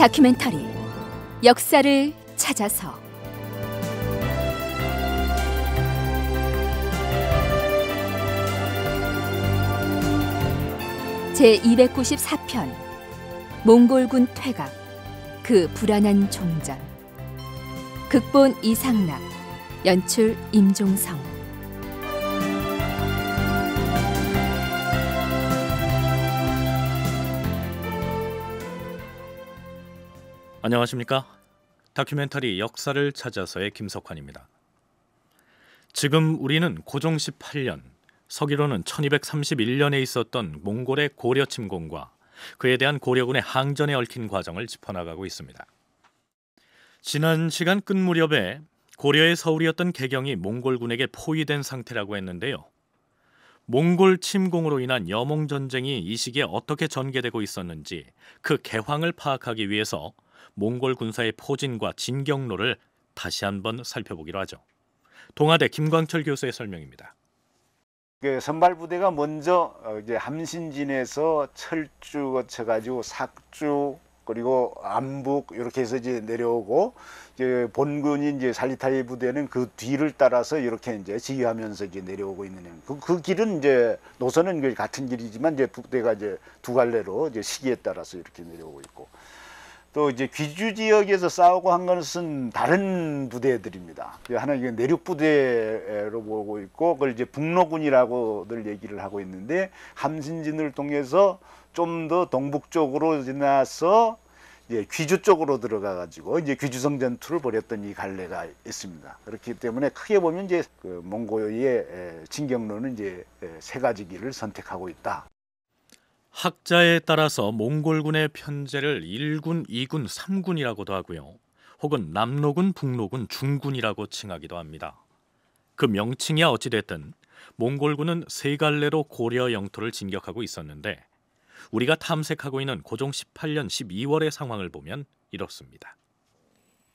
다큐멘터리 역사를 찾아서 제 294편 몽골군 퇴각 그 불안한 종전 극본 이상락 연출 임종성 안녕하십니까? 다큐멘터리 역사를 찾아서의 김석환입니다. 지금 우리는 고종 18년, 서기로는 1231년에 있었던 몽골의 고려 침공과 그에 대한 고려군의 항전에 얽힌 과정을 짚어나가고 있습니다. 지난 시간 끝 무렵에 고려의 서울이었던 개경이 몽골군에게 포위된 상태라고 했는데요. 몽골 침공으로 인한 여몽 전쟁이 이 시기에 어떻게 전개되고 있었는지 그 개황을 파악하기 위해서 몽골 군사의 포진과 진격로를 다시 한번 살펴보기로 하죠. 동아대 김광철 교수의 설명입니다. 그 선발 부대가 먼저 어, 이제 함신진에서 철주 거쳐 가지고 삭주 그리고 안북 이렇게 해서 이제 내려오고 이제 본군인 이제 살리타이 부대는 그 뒤를 따라서 이렇게 이제 지휘하면서 이제 내려오고 있는 그, 그 길은 이제 노선은 그 같은 길이지만 이제 부대가 이제 두 갈래로 이제 시기에 따라서 이렇게 내려오고 있고 또 이제 귀주 지역에서 싸우고 한 것은 다른 부대들입니다. 그 하나 는 내륙 부대로 보고 있고 그걸 이제 북로군이라고들 얘기를 하고 있는데 함신진을 통해서 좀 더 동북쪽으로 지나서 이제 귀주 쪽으로 들어가 가지고 이제 귀주성 전투를 벌였던 이 갈래가 있습니다. 그렇기 때문에 크게 보면 이제 그 몽고의 진경로는 이제 세 가지 길을 선택하고 있다. 학자에 따라서 몽골군의 편제를 1군, 2군, 3군이라고도 하고요. 혹은 남로군, 북로군, 중군이라고 칭하기도 합니다. 그명칭이 어찌됐든 몽골군은 세 갈래로 고려 영토를 진격하고 있었는데 우리가 탐색하고 있는 고종 18년 12월의 상황을 보면 이렇습니다.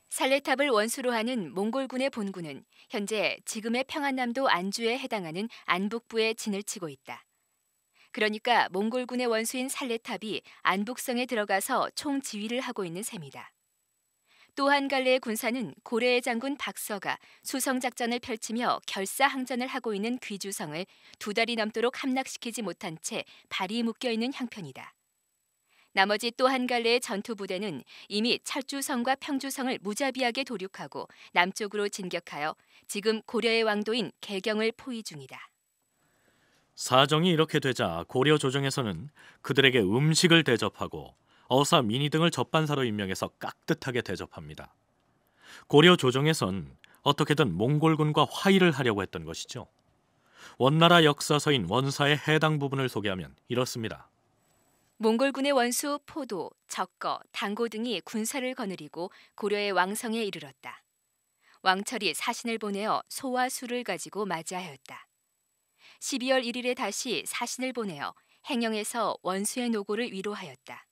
살레탑을 원수로 하는 몽골군의 본군은 현재 지금의 평안남도 안주에 해당하는 안북부에 진을 치고 있다. 그러니까 몽골군의 원수인 살레탑이 안북성에 들어가서 총 지휘를 하고 있는 셈이다. 또한 갈래의 군사는 고래의 장군 박서가 수성작전을 펼치며 결사항전을 하고 있는 귀주성을 두 달이 넘도록 함락시키지 못한 채 발이 묶여 있는 형편이다. 나머지 또한 갈래의 전투 부대는 이미 철주성과 평주성을 무자비하게 도륙하고 남쪽으로 진격하여 지금 고려의 왕도인 개경을 포위 중이다. 사정이 이렇게 되자 고려 조정에서는 그들에게 음식을 대접하고 어사 미니 등을 접반사로 임명해서 깍듯하게 대접합니다. 고려 조정에선 어떻게든 몽골군과 화의를 하려고 했던 것이죠. 원나라 역사서인 원사의 해당 부분을 소개하면 이렇습니다. 몽골군의 원수 포도, 적거, 당고 등이 군사를 거느리고 고려의 왕성에 이르렀다. 왕철이 사신을 보내어 소와 수를 가지고 맞이하였다. 12월 1일에 다시 사신을 보내어 행령에서 원수의 노고를 위로하였다.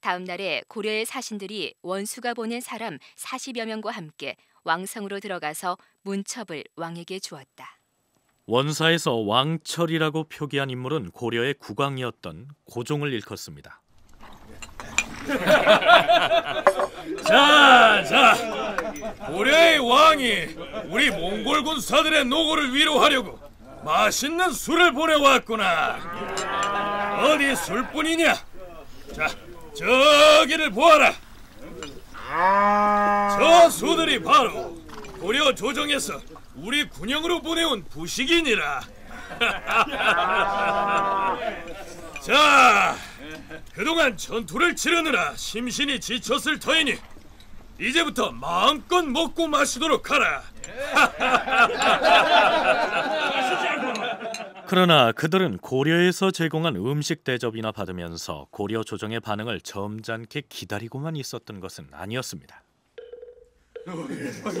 다음 날에 고려의 사신들이 원수가 보낸 사람 40여 명과 함께 왕성으로 들어가서 문첩을 왕에게 주었다. 원사에서 왕철이라고 표기한 인물은 고려의 국왕이었던 고종을 일컫습니다. 자, 자, 고려의 왕이 우리 몽골 군사들의 노고를 위로하려고 맛있는 술을 보내왔구나. 어디 술뿐이냐? 자, 저기를 보아라. 저 수들이 바로 고려 조정에서 우리 군영으로 보내온 부식이니라. 자, 그동안 전투를 치르느라 심신이 지쳤을 터이니 이제부터 마음껏 먹고 마시도록 하라. 그러나 그들은 고려에서 제공한 음식 대접이나 받으면서 고려 조정의 반응을 점잖게 기다리고만 있었던 것은 아니었습니다.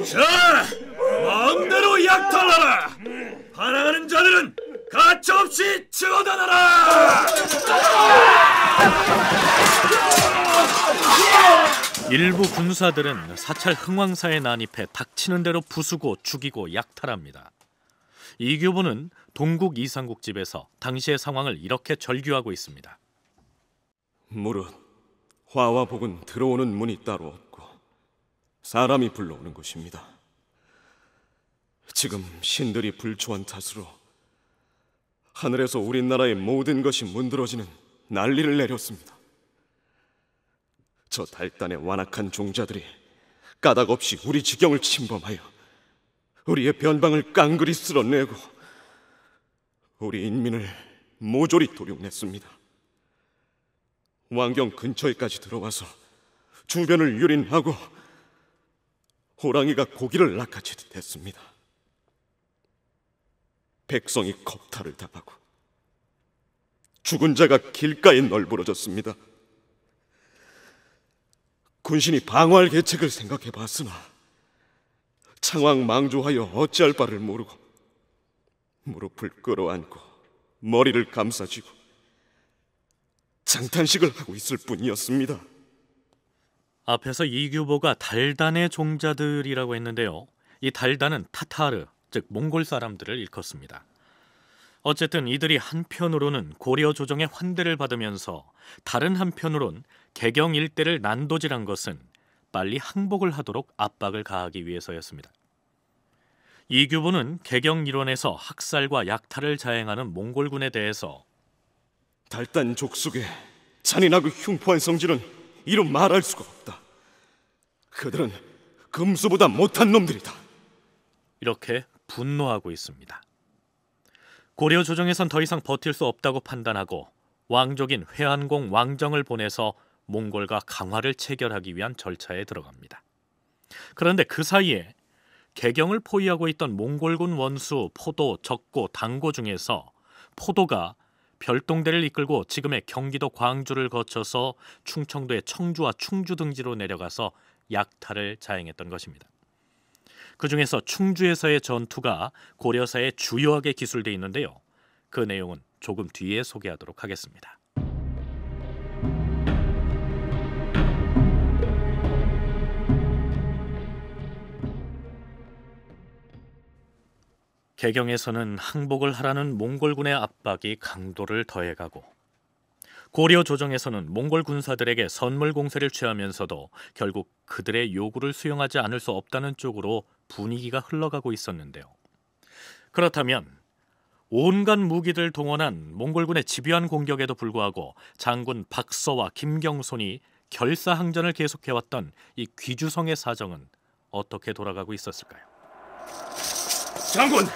자, 마음대로 약탈하라. 반항하는 자들은 가차없이 처단하라. 일부 군사들은 사찰 흥왕사에 난입해 닥치는 대로 부수고 죽이고 약탈합니다. 이교부는 동국 이상국 집에서 당시의 상황을 이렇게 절규하고 있습니다. 무릇 화와 복은 들어오는 문이 따로 사람이 불러오는 것입니다. 지금 신들이 불초한 탓으로 하늘에서 우리나라의 모든 것이 문드러지는 난리를 내렸습니다. 저 달단의 완악한 종자들이 까닭없이 우리 지경을 침범하여 우리의 변방을 깡그리 쓸어내고 우리 인민을 모조리 도륙냈습니다. 왕경 근처에까지 들어와서 주변을 유린하고 호랑이가 고기를 낚아채듯 했습니다. 백성이 겁탈을 당하고 죽은 자가 길가에 널브러졌습니다. 군신이 방어할 계책을 생각해 봤으나 창왕 망조하여 어찌할 바를 모르고 무릎을 끌어안고 머리를 감싸쥐고 장탄식을 하고 있을 뿐이었습니다. 앞에서 이규보가 달단의 종자들이라고 했는데요. 이 달단은 타타르, 즉 몽골 사람들을 일컫습니다. 어쨌든 이들이 한편으로는 고려 조정의 환대를 받으면서 다른 한편으론 개경 일대를 난도질한 것은 빨리 항복을 하도록 압박을 가하기 위해서였습니다. 이규보는 개경 일원에서 학살과 약탈을 자행하는 몽골군에 대해서 달단 족속의 잔인하고 흉포한 성질은 이로 말할 수가 없다. 그들은 금수보다 못한 놈들이다. 이렇게 분노하고 있습니다. 고려 조정에선 더 이상 버틸 수 없다고 판단하고 왕족인 회안공 왕정을 보내서 몽골과 강화를 체결하기 위한 절차에 들어갑니다. 그런데 그 사이에 개경을 포위하고 있던 몽골군 원수 포도, 적고, 당고 중에서 포도가 별동대를 이끌고 지금의 경기도 광주를 거쳐서 충청도의 청주와 충주 등지로 내려가서 약탈을 자행했던 것입니다. 그 중에서 충주에서의 전투가 고려사에 주요하게 기술돼 있는데요. 그 내용은 조금 뒤에 소개하도록 하겠습니다. 개경에서는 항복을 하라는 몽골군의 압박이 강도를 더해가고 고려 조정에서는 몽골 군사들에게 선물 공세를 취하면서도 결국 그들의 요구를 수용하지 않을 수 없다는 쪽으로 분위기가 흘러가고 있었는데요. 그렇다면 온갖 무기들 동원한 몽골군의 집요한 공격에도 불구하고 장군 박서와 김경손이 결사항전을 계속해왔던 이 귀주성의 사정은 어떻게 돌아가고 있었을까요? 장군,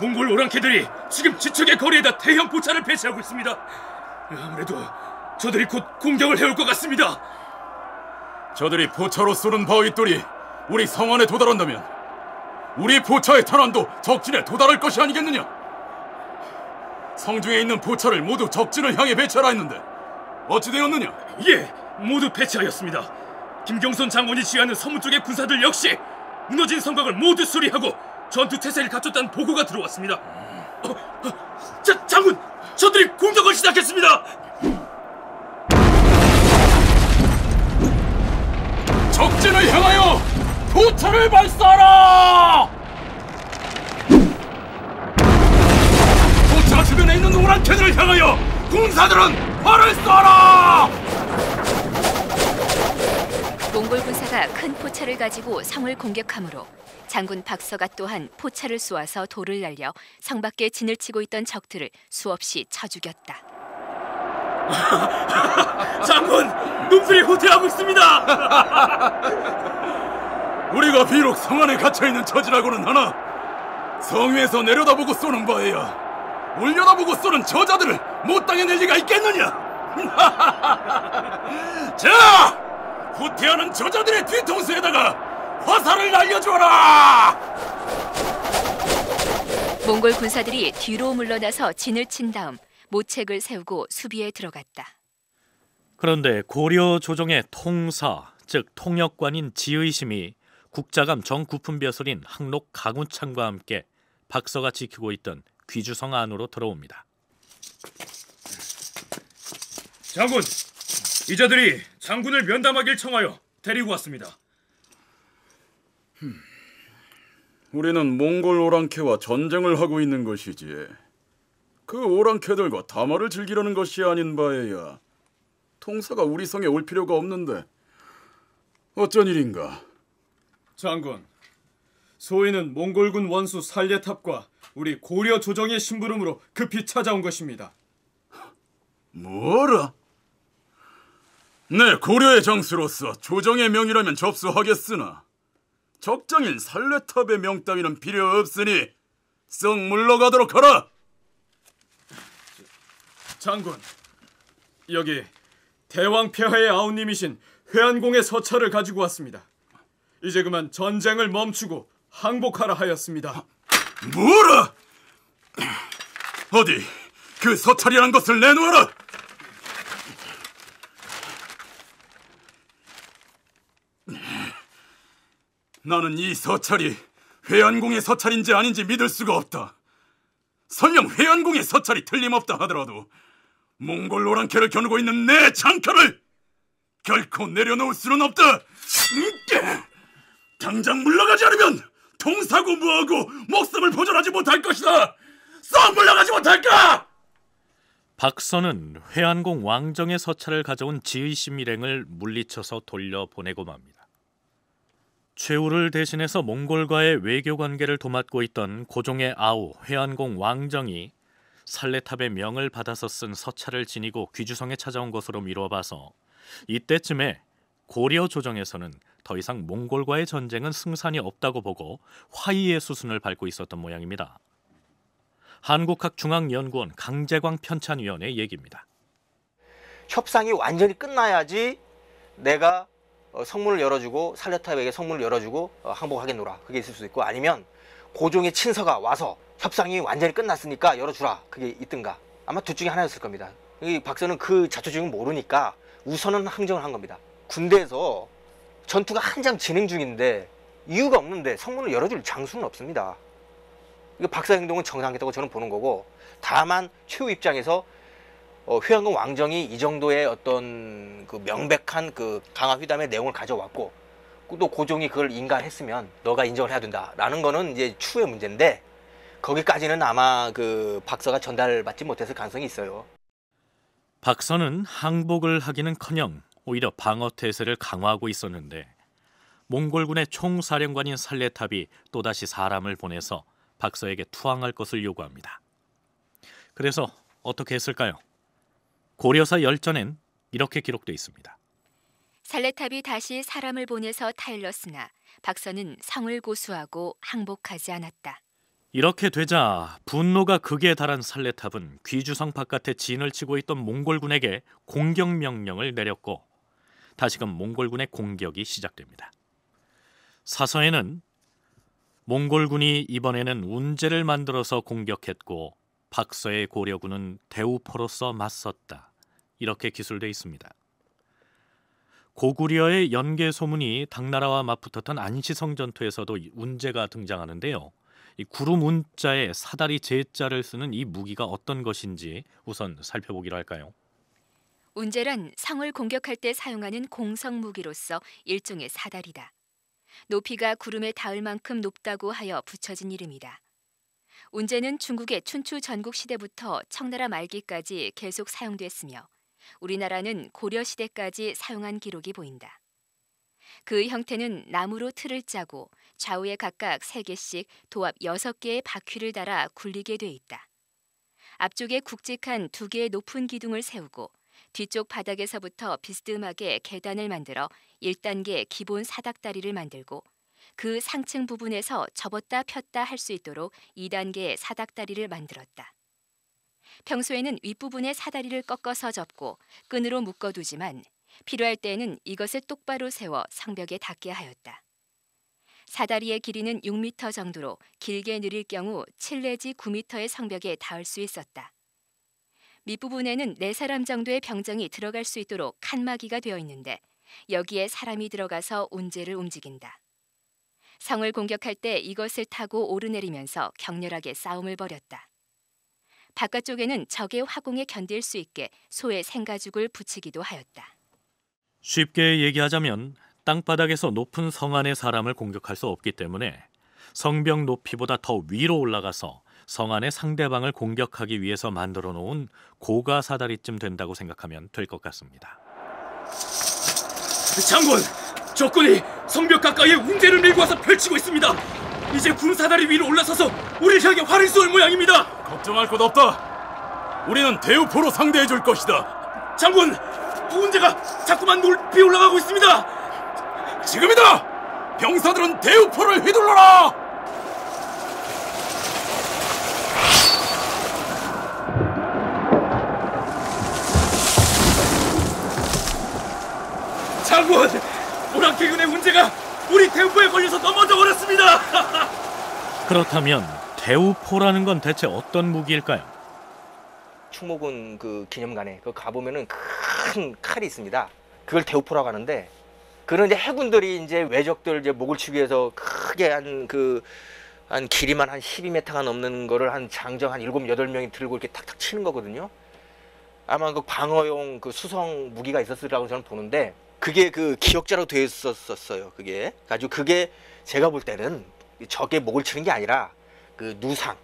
몽골 오랑캐들이 지금 지척의 거리에다 대형 포차를 배치하고 있습니다. 아무래도 저들이 곧 공격을 해올 것 같습니다. 저들이 포차로 쏘는 바위돌이 우리 성 안에 도달한다면 우리 포차의 탄환도 적진에 도달할 것이 아니겠느냐? 성중에 있는 포차를 모두 적진을 향해 배치하라 했는데 어찌 되었느냐? 예, 모두 배치하였습니다. 김경선 장군이 지휘하는 서문 쪽의 군사들 역시 무너진 성곽을 모두 수리하고 전투 태세를 갖췄다는 보고가 들어왔습니다. 자, 장군, 저들이 공격을 시작했습니다. 적진을 향하여 포탄을 발사하라! 포차 주변에 있는 노란 캐을 향하여 군사들은 활을 쏴라! 몽골 군사가 큰 포차를 가지고 성을 공격하므로 장군 박서가 또한 포차를 쏘아서 돌을 날려 성 밖에 진을 치고 있던 적들을 수없이 쳐 죽였다. 장군, 눈풀이 후퇴하고 있습니다. 우리가 비록 성 안에 갇혀 있는 처지라고는 하나 성에서 내려다보고 쏘는 바에야 올려다보고 쏘는 저자들을 못 당해낼 리가 있겠느냐? 자, 후퇴하는 저자들의 뒤통수에다가 화살을 날려줘라! 몽골 군사들이 뒤로 물러나서 진을 친 다음 모책을 세우고 수비에 들어갔다. 그런데 고려 조정의 통사, 즉 통역관인 지의심이 국자감 정구품벼슬인 항록 가군창과 함께 박서가 지키고 있던 귀주성 안으로 들어옵니다. 장군, 이자들이 장군을 면담하길 청하여 데리고 왔습니다. 우리는 몽골 오랑캐와 전쟁을 하고 있는 것이지. 그 오랑캐들과 담화를 즐기려는 것이 아닌 바에야 통사가 우리 성에 올 필요가 없는데 어쩐 일인가? 장군, 소인은 몽골군 원수 살레탑과 우리 고려 조정의 심부름으로 급히 찾아온 것입니다. 뭐라? 네, 고려의 장수로서 조정의 명이라면 접수하겠으나 적장인 살레탑의 명 따위는 필요 없으니 썩 물러가도록 하라. 장군, 여기 대왕 폐하의 아우님이신 회안공의 서찰을 가지고 왔습니다. 이제 그만 전쟁을 멈추고 항복하라 하였습니다. 뭐라? 어디 그 서찰이란 것을 내놓아라. 나는 이 서찰이 회안공의 서찰인지 아닌지 믿을 수가 없다. 설령 회안공의 서찰이 틀림없다 하더라도 몽골 노랑캐를 겨누고 있는 내 장켜를 결코 내려놓을 수는 없다. 당장 물러가지 않으면 동사고 무하고 목숨을 보존하지 못할 것이다. 썩 물러가지 못할까? 박선은 회안공 왕정의 서찰을 가져온 지의심 일행을 물리쳐서 돌려보내고 맙니다. 최후를 대신해서 몽골과의 외교 관계를 도맡고 있던 고종의 아우 회안공 왕정이 살레탑의 명을 받아서 쓴 서찰을 지니고 귀주성에 찾아온 것으로 미뤄봐서 이때쯤에 고려 조정에서는 더 이상 몽골과의 전쟁은 승산이 없다고 보고 화의의 수순을 밟고 있었던 모양입니다. 한국학중앙연구원 강재광 편찬위원의 얘기입니다. 협상이 완전히 끝나야지 내가 어, 성문을 열어주고 살레타에게 성문을 열어주고 어, 항복하게 놀아 그게 있을 수도 있고 아니면 고종의 친서가 와서 협상이 완전히 끝났으니까 열어주라 그게 있든가 아마 둘 중에 하나였을 겁니다 이 박사는 그 자초지종을 모르니까 우선은 항정을 한 겁니다 군대에서 전투가 한참 진행 중인데 이유가 없는데 성문을 열어줄 장수는 없습니다 박사 행동은 정상했다고 저는 보는 거고 다만 최후 입장에서 어, 휴양금 왕정이 이 정도의 어떤 그 명백한 그 강화 휘담의 내용을 가져왔고 또 고종이 그 그걸 인가했으면 너가 인정을 해야 된다라는 거는 이제 추후의 문제인데 거기까지는 아마 그 박서가 전달받지 못했을 가능성이 있어요. 박서는 항복을 하기는커녕 오히려 방어 태세를 강화하고 있었는데 몽골군의 총사령관인 살레탑이 또다시 사람을 보내서 박서에게 투항할 것을 요구합니다. 그래서 어떻게 했을까요? 고려사 열전엔 이렇게 기록돼 있습니다. 살레탑이 다시 사람을 보내서 타일렀으나 박선은 성을 고수하고 항복하지 않았다. 이렇게 되자 분노가 극에 달한 살레탑은 귀주성 바깥에 진을 치고 있던 몽골군에게 공격 명령을 내렸고 다시금 몽골군의 공격이 시작됩니다. 사서에는 몽골군이 이번에는 운제를 만들어서 공격했고 박서의 고려군은 대우포로서 맞섰다. 이렇게 기술돼 있습니다. 고구려의 연계 소문이 당나라와 맞붙었던 안시성 전투에서도 운제가 등장하는데요. 이구름 문자에 사다리 제자를 쓰는 이 무기가 어떤 것인지 우선 살펴보기로 할까요? 운제란 상을 공격할 때 사용하는 공성 무기로서 일종의 사다리다. 높이가 구름에 닿을 만큼 높다고 하여 붙여진 이름이다. 운제는 중국의 춘추 전국 시대부터 청나라 말기까지 계속 사용됐으며 우리나라는 고려시대까지 사용한 기록이 보인다. 그 형태는 나무로 틀을 짜고 좌우에 각각 3개씩 도합 6개의 바퀴를 달아 굴리게 돼 있다. 앞쪽에 굵직한 두 개의 높은 기둥을 세우고 뒤쪽 바닥에서부터 비스듬하게 계단을 만들어 1단계 기본 사닥다리를 만들고 그 상층 부분에서 접었다 폈다 할 수 있도록 2단계 사닥다리를 만들었다. 평소에는 윗부분의 사다리를 꺾어서 접고 끈으로 묶어두지만 필요할 때에는 이것을 똑바로 세워 성벽에 닿게 하였다. 사다리의 길이는 6미터 정도로 길게 늘릴 경우 7 내지 9미터의 성벽에 닿을 수 있었다. 밑부분에는 네 사람 정도의 병정이 들어갈 수 있도록 칸막이가 되어 있는데 여기에 사람이 들어가서 온제를 움직인다. 성을 공격할 때 이것을 타고 오르내리면서 격렬하게 싸움을 벌였다. 바깥쪽에는 적의 화공에 견딜 수 있게 소의 생가죽을 붙이기도 하였다. 쉽게 얘기하자면 땅바닥에서 높은 성 안의 사람을 공격할 수 없기 때문에 성벽 높이보다 더 위로 올라가서 성 안의 상대방을 공격하기 위해서 만들어 놓은 고가 사다리쯤 된다고 생각하면 될 것 같습니다. 장군, 적군이 성벽 가까이에 웅대를 밀고 와서 펼치고 있습니다. 이제 군 사다리 위로 올라서서 우리를 향해 활을 쏠 모양입니다. 걱정할 것 없다. 우리는 대우포로 상대해 줄 것이다. 장군, 우운제가 자꾸만 높이 올라가고 있습니다. 지금이다. 병사들은 대우포를 휘둘러라. 장군, 오랑캐군의 문제가 우리 대우포에 걸려서 넘어져 버렸습니다. 그렇다면 대우포라는 건 대체 어떤 무기일까요? 충목은 그 기념관에 그 가보면은 큰 칼이 있습니다. 그걸 대우포라고 하는데 그런 이제 해군들이 이제 왜적들 이제 목을 치기 위해서 크게 한 그한 그, 길이만 한 12m가 넘는 거를 한 장정 한 7, 8명이 들고 이렇게 탁탁 치는 거거든요. 아마 그 방어용 그 수성 무기가 있었으라고 저는 보는데 그게 그 기억자로 되어 있었어요. 그게. 아주 그게 제가 볼 때는 적의 목을 치는 게 아니라 그 누상,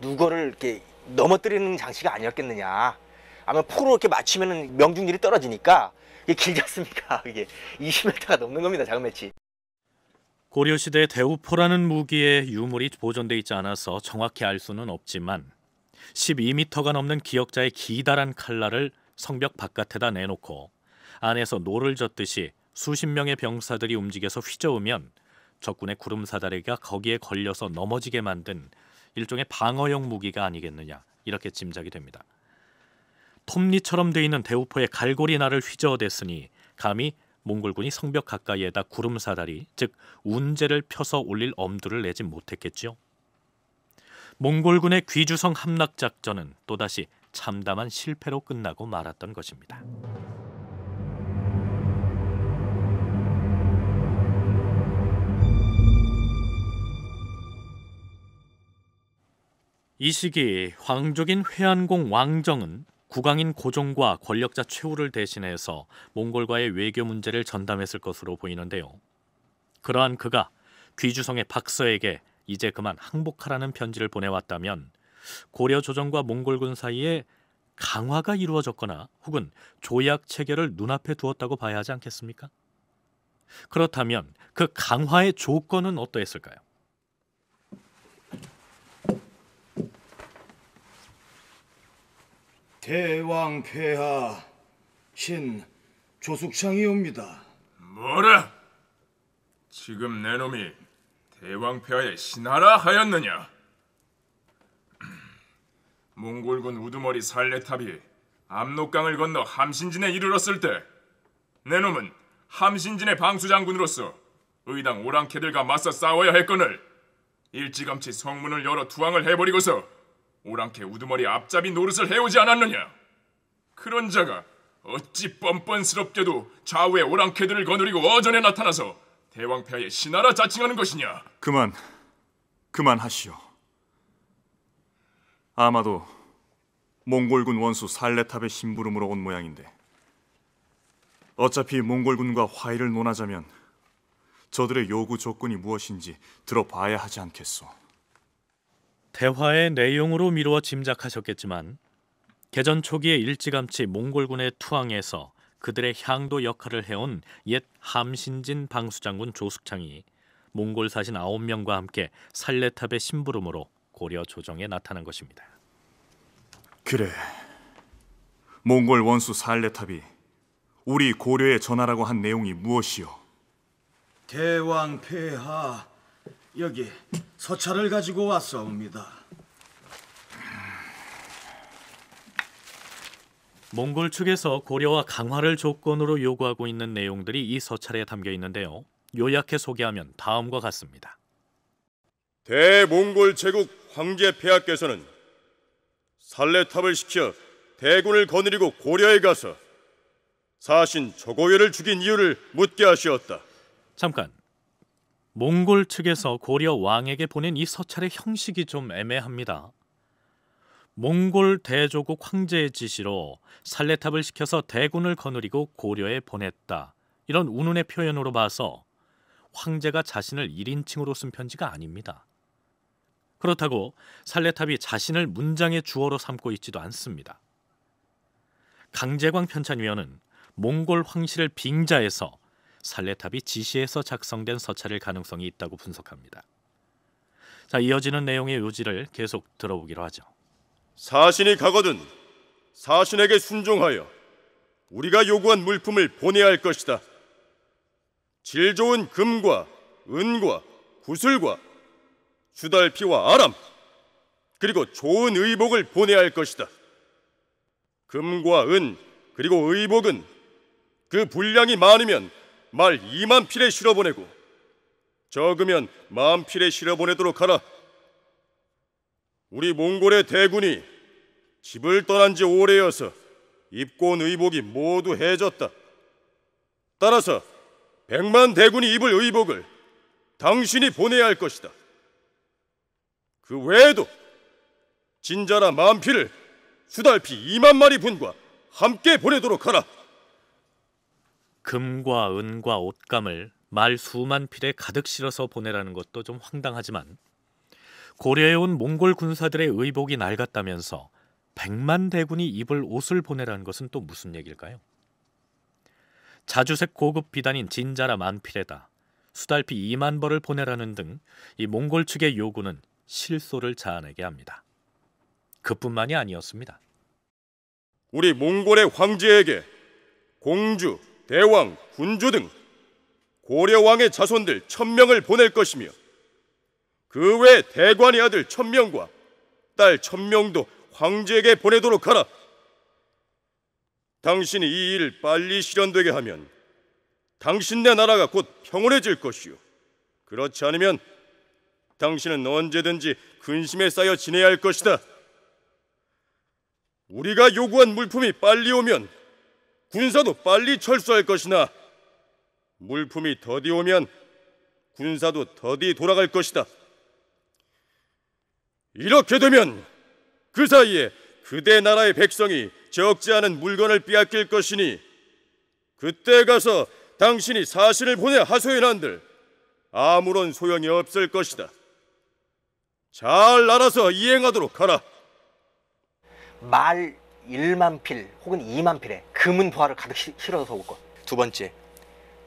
누거를 이렇게 넘어뜨리는 장치가 아니었겠느냐. 아마 포로 이렇게 맞추면 명중률이 떨어지니까 이게 길지 않습니까? 이게 20m가 넘는 겁니다. 장매치. 고려시대 대우포라는 무기의 유물이 보존돼 있지 않아서 정확히 알 수는 없지만 12m가 넘는 기역자의 기다란 칼날을 성벽 바깥에다 내놓고 안에서 노를 젓듯이 수십 명의 병사들이 움직여서 휘저으면 적군의 구름 사다리가 거기에 걸려서 넘어지게 만든 일종의 방어용 무기가 아니겠느냐 이렇게 짐작이 됩니다. 톱니처럼 돼 있는 대우포의 갈고리 날을 휘저어댔으니 감히 몽골군이 성벽 가까이에다 구름 사다리 즉 운제를 펴서 올릴 엄두를 내지 못했겠지요. 몽골군의 귀주성 함락 작전은 또다시 참담한 실패로 끝나고 말았던 것입니다. 이 시기 황족인 회안공 왕정은 국왕인 고종과 권력자 최후를 대신해서 몽골과의 외교 문제를 전담했을 것으로 보이는데요. 그러한 그가 귀주성의 박서에게 이제 그만 항복하라는 편지를 보내왔다면 고려 조정과 몽골군 사이에 강화가 이루어졌거나 혹은 조약 체결을 눈앞에 두었다고 봐야 하지 않겠습니까? 그렇다면 그 강화의 조건은 어떠했을까요? 대왕 폐하 신 조숙창이옵니다. 뭐라? 지금 내 놈이 대왕 폐하의 신하라 하였느냐? 몽골군 우두머리 살레탑이 압록강을 건너 함신진에 이르렀을 때내 놈은 함신진의 방수장군으로서 의당 오랑캐들과 맞서 싸워야 했거늘 일찌감치 성문을 열어 투항을 해버리고서 오랑캐 우두머리 앞잡이 노릇을 해오지 않았느냐? 그런 자가 어찌 뻔뻔스럽게도 좌우의 오랑캐들을 거느리고 어전에 나타나서 대왕폐하의 신하라 자칭하는 것이냐? 그만, 그만하시오. 아마도 몽골군 원수 살레탑의 심부름으로 온 모양인데 어차피 몽골군과 화해를 논하자면 저들의 요구 조건이 무엇인지 들어봐야 하지 않겠소. 대화의 내용으로 미루어 짐작하셨겠지만 개전 초기에 일찌감치 몽골군의 투항에서 그들의 향도 역할을 해온 옛 함신진 방수장군 조숙창이 몽골 사신 9명과 함께 살레탑의 심부름으로 고려 조정에 나타난 것입니다. 그래. 몽골 원수 살레탑이 우리 고려의 전하라고 한 내용이 무엇이요? 대왕 폐하 여기 서찰을 가지고 왔사옵니다. 몽골 측에서 고려와 강화를 조건으로 요구하고 있는 내용들이 이 서찰에 담겨 있는데요. 요약해 소개하면 다음과 같습니다. 대몽골 제국 황제 폐하께서는 살레탑을 시켜 대군을 거느리고 고려에 가서 사신 조고열을 죽인 이유를 묻게 하시었다. 잠깐 몽골 측에서 고려 왕에게 보낸 이 서찰의 형식이 좀 애매합니다. 몽골 대조국 황제의 지시로 살레탑을 시켜서 대군을 거느리고 고려에 보냈다. 이런 운운의 표현으로 봐서 황제가 자신을 1인칭으로 쓴 편지가 아닙니다. 그렇다고 살레탑이 자신을 문장의 주어로 삼고 있지도 않습니다. 강제광 편찬위원은 몽골 황실을 빙자해서 살레탑이 지시해서 작성된 서찰일 가능성이 있다고 분석합니다. 자, 이어지는 내용의 요지를 계속 들어보기로 하죠. 사신이 가거든 사신에게 순종하여 우리가 요구한 물품을 보내야 할 것이다. 질 좋은 금과 은과 구슬과 주달피와 아람 그리고 좋은 의복을 보내야 할 것이다. 금과 은 그리고 의복은 그 분량이 많으면 말 2만 필에 실어보내고 적으면 만 필에 실어보내도록 하라. 우리 몽골의 대군이 집을 떠난 지 오래여서 입고 온 의복이 모두 해졌다. 따라서 백만 대군이 입을 의복을 당신이 보내야 할 것이다. 그 외에도 진자라 만피를 수달피 2만 마리 분과 함께 보내도록 하라. 금과 은과 옷감을 말 수만 필에 가득 실어서 보내라는 것도 좀 황당하지만 고려해온 몽골 군사들의 의복이 낡았다면서 백만 대군이 입을 옷을 보내라는 것은 또 무슨 얘길까요 자주색 고급 비단인 진자라 만필에다 수달피 2만 벌을 보내라는 등 이 몽골 측의 요구는 실소를 자아내게 합니다. 그뿐만이 아니었습니다. 우리 몽골의 황제에게 공주, 대왕, 군주 등 고려왕의 자손들 천명을 보낼 것이며 그 외 대관의 아들 천명과 딸 천명도 황제에게 보내도록 하라. 당신이 이 일 빨리 실현되게 하면 당신네 나라가 곧 평온해질 것이요. 그렇지 않으면 당신은 언제든지 근심에 쌓여 지내야 할 것이다. 우리가 요구한 물품이 빨리 오면 군사도 빨리 철수할 것이나 물품이 더디 오면 군사도 더디 돌아갈 것이다. 이렇게 되면 그 사이에 그대 나라의 백성이 적지 않은 물건을 빼앗길 것이니 그때 가서 당신이 사신을 보내 하소연한들 아무런 소용이 없을 것이다. 잘 알아서 이행하도록 하라. 말 1만 필 혹은 2만 필에 금은 보화를 가득 실어서 올 것. 두 번째,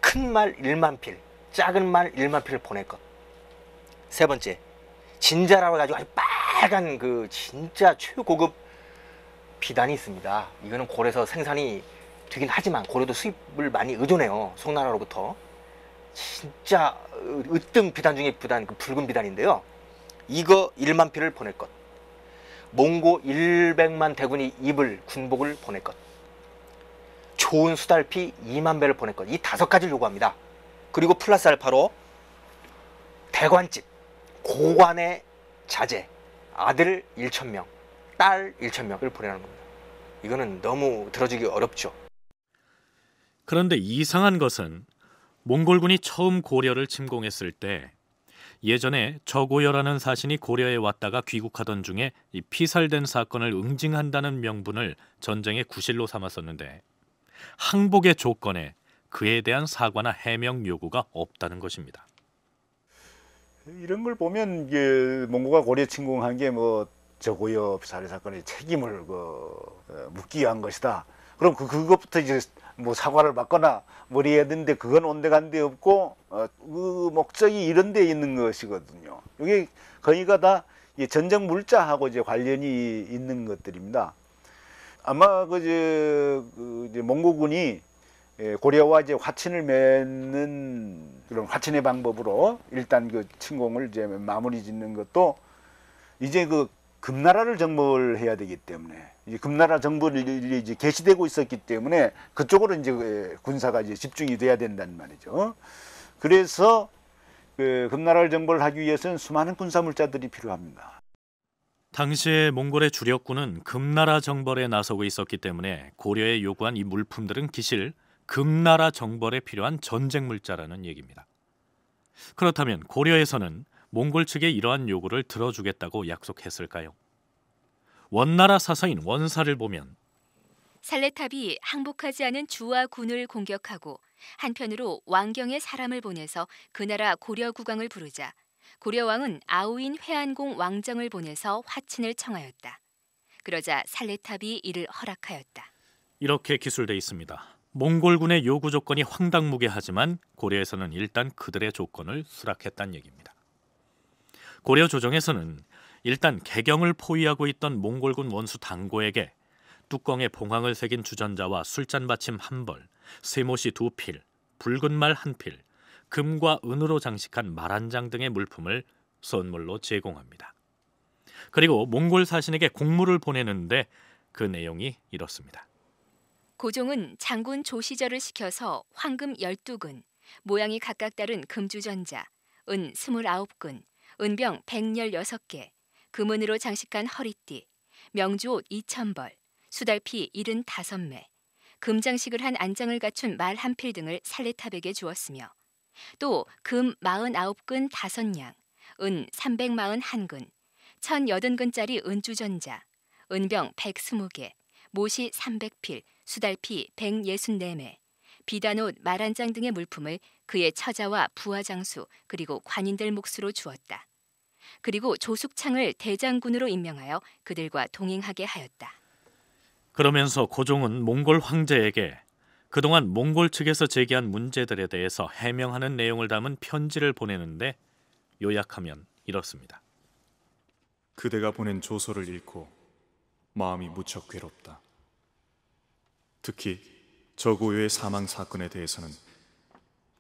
큰 말 1만 필, 작은 말 1만 필을 보낼 것. 세 번째, 진자라고 해가지고 아주 빨간 그 진짜 최고급 비단이 있습니다. 이거는 고래에서 생산이 되긴 하지만 고려도 수입을 많이 의존해요. 송나라로부터. 진짜 으뜸 비단 중에 비단, 그 붉은 비단인데요. 이거 1만 필을 보낼 것. 몽고 100만 대군이 입을 군복을 보낼 것. 좋은 수달피 2만 배를 보낼 것. 이 다섯 가지를 요구합니다. 그리고 플러스 알파로 대관집, 고관의 자제, 아들 1천 명, 딸 1천 명을 보내는 라 겁니다. 이거는 너무 들어주기 어렵죠. 그런데 이상한 것은 몽골군이 처음 고려를 침공했을 때 예전에 저고여라는 사신이 고려에 왔다가 귀국하던 중에 피살된 사건을 응징한다는 명분을 전쟁의 구실로 삼았었는데 항복의 조건에 그에 대한 사과나 해명 요구가 없다는 것입니다. 이런 걸 보면 이게 몽고가 고려 침공한 게 뭐 저고엽 살해 사건의 책임을 그 어, 묻기 위한 것이다. 그럼 그 그것부터 이제 뭐 사과를 받거나 머리에 든데 그건 온데간데 없고 어, 그 목적이 이런 데 있는 것이거든요. 이게 거기가 다 전쟁 물자하고 이제 관련이 있는 것들입니다. 아마 그제 그 이제 몽고군이 예, 고려와 이제 화친을 맺는 그런 화친의 방법으로 일단 그 침공을 이제 마무리 짓는 것도 이제 그 금나라를 정벌 해야 되기 때문에 이제 금나라 정벌이 이제 개시되고 있었기 때문에 그쪽으로 이제 예, 군사가 이제 집중이 돼야 된단 말이죠. 그래서 그 금나라를 정벌하기 위해서는 수많은 군사 물자들이 필요합니다. 당시에 몽골의 주력군은 금나라 정벌에 나서고 있었기 때문에 고려에 요구한 이 물품들은 기실 금나라 정벌에 필요한 전쟁 물자라는 얘기입니다. 그렇다면 고려에서는 몽골 측에 이러한 요구를 들어주겠다고 약속했을까요? 원나라 사서인 원사를 보면 살레탑이 항복하지 않은 주와 군을 공격하고 한편으로 왕경에 사람을 보내서 그 나라 고려 국왕을 부르자 고려왕은 아우인 회안공 왕정을 보내서 화친을 청하였다. 그러자 살레탑이 이를 허락하였다. 이렇게 기술돼 있습니다. 몽골군의 요구 조건이 황당무계하지만 고려에서는 일단 그들의 조건을 수락했다는 얘기입니다. 고려 조정에서는 일단 개경을 포위하고 있던 몽골군 원수 당고에게 뚜껑에 봉황을 새긴 주전자와 술잔 받침 한 벌, 세모시 두 필, 붉은 말 한 필, 금과 은으로 장식한 말 한 장 등의 물품을 선물로 제공합니다. 그리고 몽골 사신에게 공물을 보내는데 그 내용이 이렇습니다. 고종은 장군 조시절을 시켜서 황금 12근, 모양이 각각 다른 금주전자, 은 29근, 은병 116개, 금은으로 장식한 허리띠, 명주옷 2,000벌, 수달피 75매, 금장식을 한 안장을 갖춘 말 한 필 등을 살레타백에 주었으며 또금 49근 5냥, 은 341근, 1080근짜리 은주전자, 은병 120개, 모시 300필, 수달피 164매, 비단옷 말한장 등의 물품을 그의 처자와 부하장수 그리고 관인들 몫으로 주었다. 그리고 조숙창을 대장군으로 임명하여 그들과 동행하게 하였다. 그러면서 고종은 몽골 황제에게 그동안 몽골 측에서 제기한 문제들에 대해서 해명하는 내용을 담은 편지를 보내는데 요약하면 이렇습니다. 그대가 보낸 조서를 읽고 마음이 무척 괴롭다. 특히 저고요의 사망 사건에 대해서는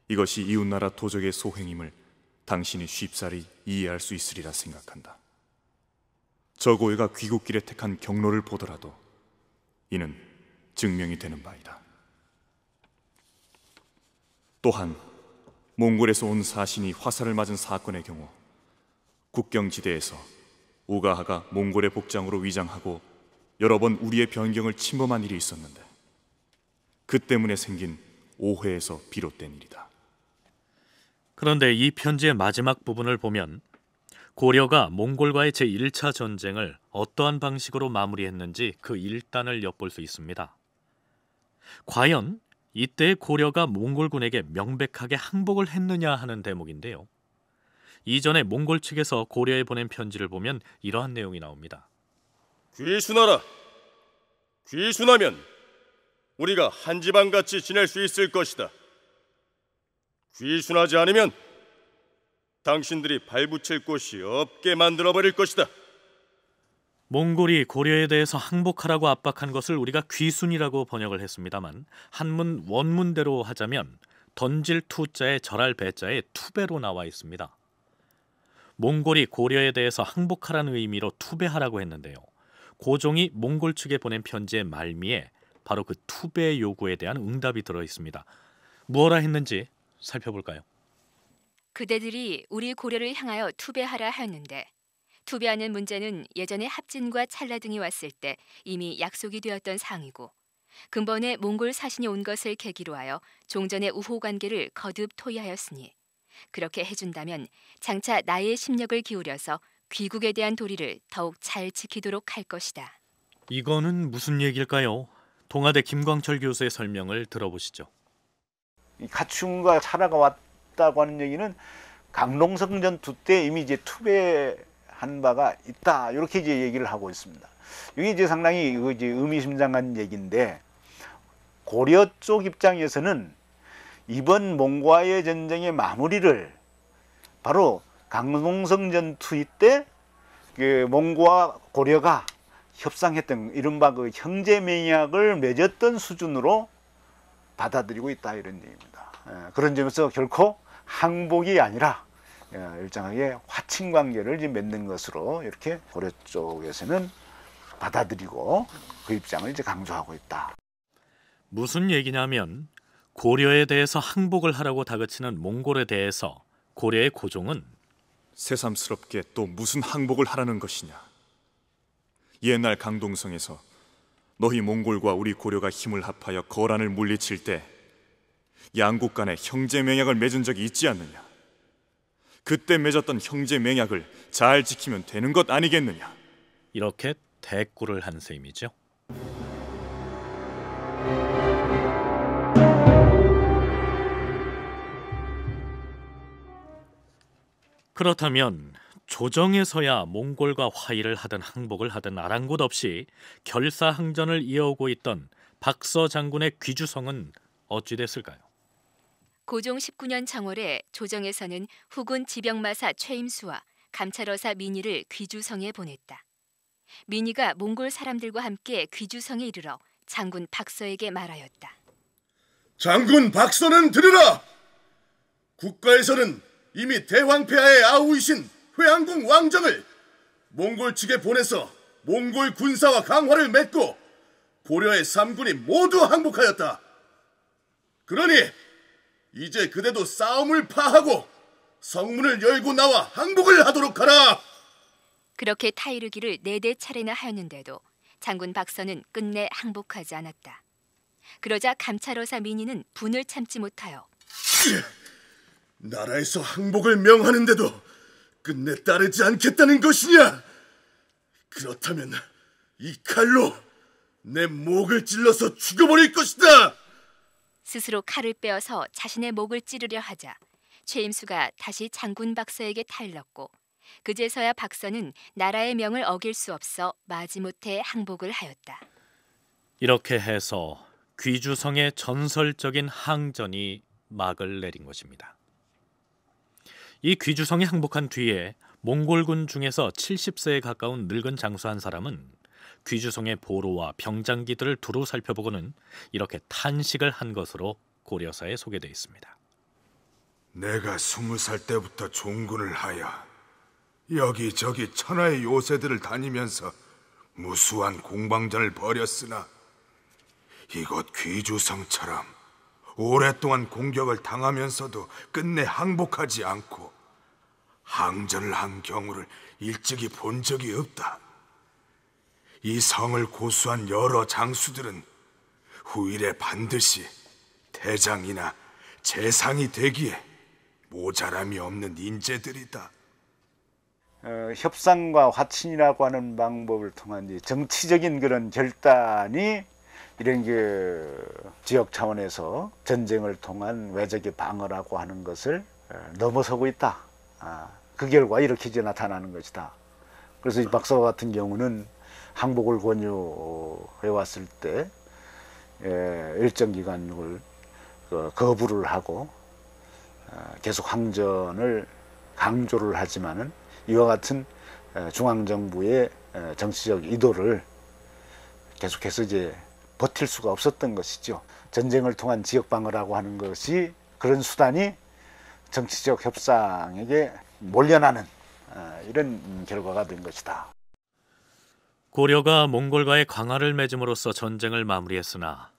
이것이 이웃나라 도적의 소행임을 당신이 쉽사리 이해할 수 있으리라 생각한다. 저고요가 귀국길에 택한 경로를 보더라도 이는 증명이 되는 바이다. 또한 몽골에서 온 사신이 화살을 맞은 사건의 경우 국경지대에서 우가하가 몽골의 복장으로 위장하고 여러 번 우리의 변경을 침범한 일이 있었는데 그 때문에 생긴 오해에서 비롯된 일이다. 그런데 이 편지의 마지막 부분을 보면 고려가 몽골과의 제1차 전쟁을 어떠한 방식으로 마무리했는지 그 일단을 엿볼 수 있습니다. 과연 이때 고려가 몽골군에게 명백하게 항복을 했느냐 하는 대목인데요. 이전에 몽골 측에서 고려에 보낸 편지를 보면 이러한 내용이 나옵니다. 귀순하라. 귀순하면 우리가 한지안 같이 지낼 수 있을 것이다. 귀순하지 않으면 당신들이 발붙일 곳이 없게 만들어 버릴 것이다. 몽골이 고려에 대해서 항복하라고 압박한 것을 우리가 귀순이라고 번역을 했습니다만 한문 원문대로 하자면 던질 투자에 절할 배자에 투배로 나와 있습니다. 몽골이 고려에 대해서 항복하라는 의미로 투배하라고 했는데요. 고종이 몽골 측에 보낸 편지의 말미에 바로 그 투배 요구에 대한 응답이 들어 있습니다. 무엇라 했는지 살펴볼까요? 그대들이 우리 고려를 향하여 투배하라 하였는데 투배하는 문제는 예전에 합진과 찰나 등이 왔을 때 이미 약속이 되었던 상이고 근본에 몽골 사신이 온 것을 계기로 하여 종전의 우호 관계를 거듭 토의하였으니 그렇게 해준다면 장차 나의 심력을 기울여서 귀국에 대한 도리를 더욱 잘 지키도록 할 것이다. 이거는 무슨 얘기까요 동아대 김광철 교수의 설명을 들어보시죠. 가충과 차라가 왔다고 하는 얘기는 강농성전투 때 이미 이제 투배 한 바가 있다. 이렇게 이제 얘기를 하고 있습니다. 이게 이제 상당히 그 이제 의미심장한 얘기인데 고려 쪽 입장에서는 이번 몽고와의 전쟁의 마무리를 바로 강동성 전투 때 그 몽고와 고려가 협상했던 이른바 그 형제 맹약을 맺었던 수준으로 받아들이고 있다 이런 얘기입니다. 예, 그런 점에서 결코 항복이 아니라 예, 일정하게 화친 관계를 지금 맺는 것으로 이렇게 고려 쪽에서는 받아들이고 그 입장을 이제 강조하고 있다. 무슨 얘기냐면 고려에 대해서 항복을 하라고 다그치는 몽골에 대해서 고려의 고종은 새삼스럽게 또 무슨 항복을 하라는 것이냐. 옛날 강동성에서 너희 몽골과 우리 고려가 힘을 합하여 거란을 물리칠 때 양국 간에 형제 명약을 맺은 적이 있지 않느냐. 그때 맺었던 형제 맹약을 잘 지키면 되는 것 아니겠느냐. 이렇게 대꾸를 한 셈이죠. 그렇다면 조정에서야 몽골과 화의를 하든 항복을 하든 아랑곳 없이 결사항전을 이어오고 있던 박서 장군의 귀주성은 어찌 됐을까요? 고종 19년 정월에 조정에서는 후군 지병마사 최임수와 감찰어사 민희를 귀주성에 보냈다. 민희가 몽골 사람들과 함께 귀주성에 이르러 장군 박서에게 말하였다. 장군 박서는 들으라! 국가에서는 이미 대왕폐하의 아우이신 회왕궁 왕정을 몽골 측에 보내서 몽골 군사와 강화를 맺고 고려의 삼군이 모두 항복하였다. 그러니 이제 그대도 싸움을 파하고 성문을 열고 나와 항복을 하도록 하라. 그렇게 타이르기를 네 대 차례나 하였는데도 장군 박선는 끝내 항복하지 않았다. 그러자 감찰어사 민희는 분을 참지 못하여 나라에서 항복을 명하는데도 끝내 따르지 않겠다는 것이냐? 그렇다면 이 칼로 내 목을 찔러서 죽여버릴 것이다. 스스로 칼을 빼어서 자신의 목을 찌르려 하자 최임수가 다시 장군 박서에게 탈렀고 그제서야 박서는 나라의 명을 어길 수 없어 마지못해 항복을 하였다. 이렇게 해서 귀주성의 전설적인 항전이 막을 내린 것입니다. 이 귀주성이 항복한 뒤에 몽골군 중에서 70세에 가까운 늙은 장수 한 사람은 귀주성의 보로와 병장기들을 두루 살펴보고는 이렇게 탄식을 한 것으로 고려사에 소개되어 있습니다. 내가 스무 살 때부터 종군을 하여 여기저기 천하의 요새들을 다니면서 무수한 공방전을 벌였으나 이곳 귀주성처럼 오랫동안 공격을 당하면서도 끝내 항복하지 않고 항전을 한 경우를 일찍이 본 적이 없다. 이 성을 고수한 여러 장수들은 후일에 반드시 대장이나 재상이 되기에 모자람이 없는 인재들이다. 어, 협상과 화친이라고 하는 방법을 통한 정치적인 그런 결단이 이런 그 지역 차원에서 전쟁을 통한 외적의 방어라고 하는 것을 어, 넘어서고 있다. 아, 그 결과 이렇게 이제 나타나는 것이다. 그래서 이 박사 같은 경우는 항복을 권유해 어, 왔을 때 예, 일정 기간을 그 거부를 하고 어, 계속 항전을 강조를 하지만은 이와 같은 어, 중앙정부의 정치적 의도를 계속해서 이제 버틸 수가 없었던 것이죠. 전쟁을 통한 지역 방어라고 하는 것이 그런 수단이 정치적 협상에게 몰려나는 이런 결과가 된 것이다. 고려가 몽골과의 강화를 맺음으로써 전쟁을 마무리했으나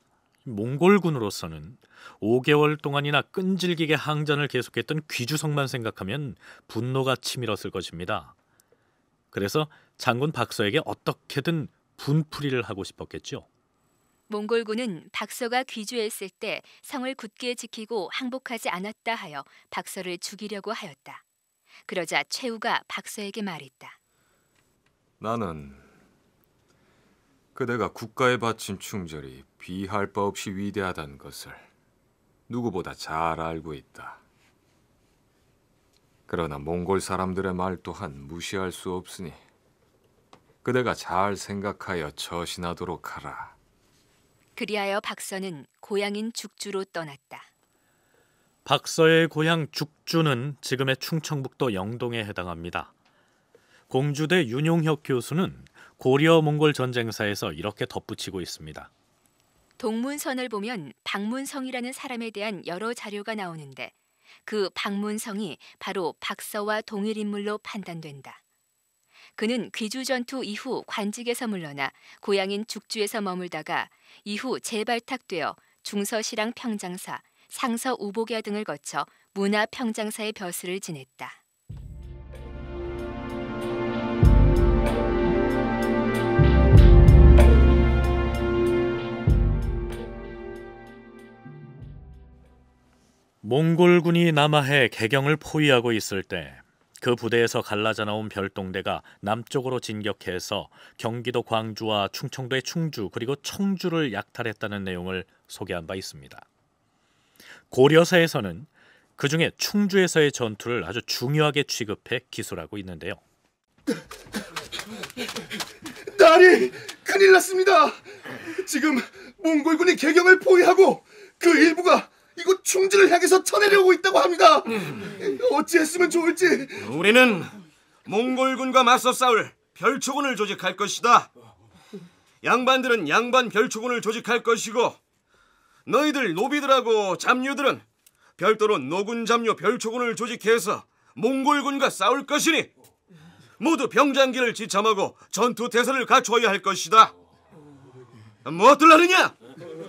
몽골군으로서는 5개월 동안이나 끈질기게 항전을 계속했던 귀주성만 생각하면 분노가 치밀었을 것입니다. 그래서 장군 박서에게 어떻게든 분풀이를 하고 싶었겠죠. 몽골군은 박서가 귀주했을 때 성을 굳게 지키고 항복하지 않았다 하여 박서를 죽이려고 하였다. 그러자 최우가 박서에게 말했다. 나는 그대가 국가에 바친 충절이 비할 바 없이 위대하다는 것을 누구보다 잘 알고 있다. 그러나 몽골 사람들의 말 또한 무시할 수 없으니 그대가 잘 생각하여 처신하도록 하라. 그리하여 박서는 고향인 죽주로 떠났다. 박서의 고향 죽주는 지금의 충청북도 영동에 해당합니다. 공주대 윤용혁 교수는 고려 몽골 전쟁사에서 이렇게 덧붙이고 있습니다. 동문선을 보면 박문성이라는 사람에 대한 여러 자료가 나오는데 그 박문성이 바로 박서와 동일 인물로 판단된다. 그는 귀주 전투 이후 관직에서 물러나 고향인 죽주에서 머물다가 이후 재발탁되어 중서시랑 평장사, 상서 우보계 등을 거쳐 문화 평장사의 벼슬을 지냈다. 몽골군이 남하해 개경을 포위하고 있을 때 그 부대에서 갈라져 나온 별동대가 남쪽으로 진격해서 경기도 광주와 충청도의 충주 그리고 청주를 약탈했다는 내용을 소개한 바 있습니다. 고려사에서는 그 중에 충주에서의 전투를 아주 중요하게 취급해 기술하고 있는데요. 나리 큰일 났습니다. 지금 몽골군이 개경을 포위하고 그 일부가 이곳 충지를 향해서 쳐내려고 있다고 합니다. 음. 어찌했으면 좋을지. 우리는 몽골군과 맞서 싸울 별초군을 조직할 것이다. 양반들은 양반 별초군을 조직할 것이고 너희들 노비들하고 잡류들은 별도로 노군 잡류 별초군을 조직해서 몽골군과 싸울 것이니 모두 병장기를 지참하고 전투 태세를 갖추어야 할 것이다. 무엇들 뭐 하느냐?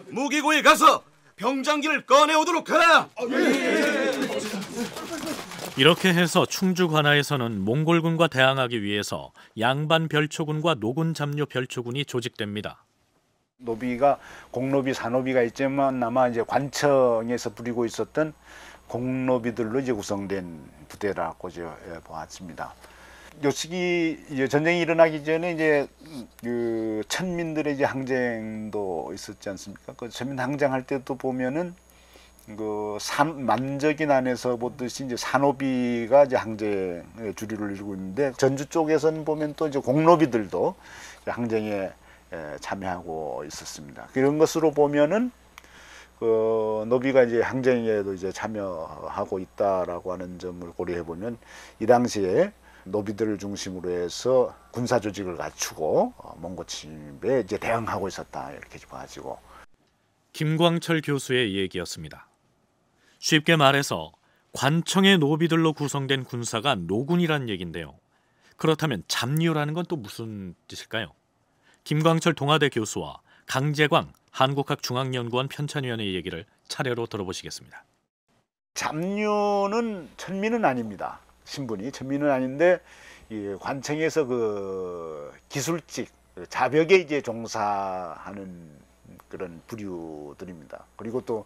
무기고에 가서 병장기를 꺼내오도록 하라. 이렇게 해서 충주 관하에서는 몽골군과 대항하기 위해서 양반 별초군과 노군 잡료 별초군이 조직됩니다. 노비가 공노비, 산노비가 있지만 아 이제 관청에서 부리고 있었던 공노비들로 이제 구성된 부대라고 이제 예, 보았습니다. 요시기 이제 전쟁이 일어나기 전에 이제 그 천민들의 이제 항쟁도 있었지 않습니까? 그 천민 항쟁할 때도 보면은 그 산, 만적인 안에서 보듯이 이제 산호비가 이제 항쟁의 주류를 이루고 있는데 전주 쪽에서는 보면 또 이제 공로비들도 이제 항쟁에 참여하고 있었습니다. 그런 것으로 보면은 그 노비가 이제 항쟁에도 이제 참여하고 있다라고 하는 점을 고려해 보면 이 당시에 노비들을 중심으로 해서 군사 조직을 갖추고 어, 몽고 침입에 이제 대응하고 있었다 이렇게 봐지고 김광철 교수의 얘기였습니다. 쉽게 말해서 관청의 노비들로 구성된 군사가 노군이란 얘긴데요. 그렇다면 잡류라는 건 또 무슨 뜻일까요? 김광철 동아대 교수와 강재광 한국학중앙연구원 편찬위원의 얘기를 차례로 들어보시겠습니다. 잡류는 천민은 아닙니다. 신분이 전민은 아닌데 이 관청에서 그 기술직 자벽에 이제 종사하는 그런 부류들입니다. 그리고 또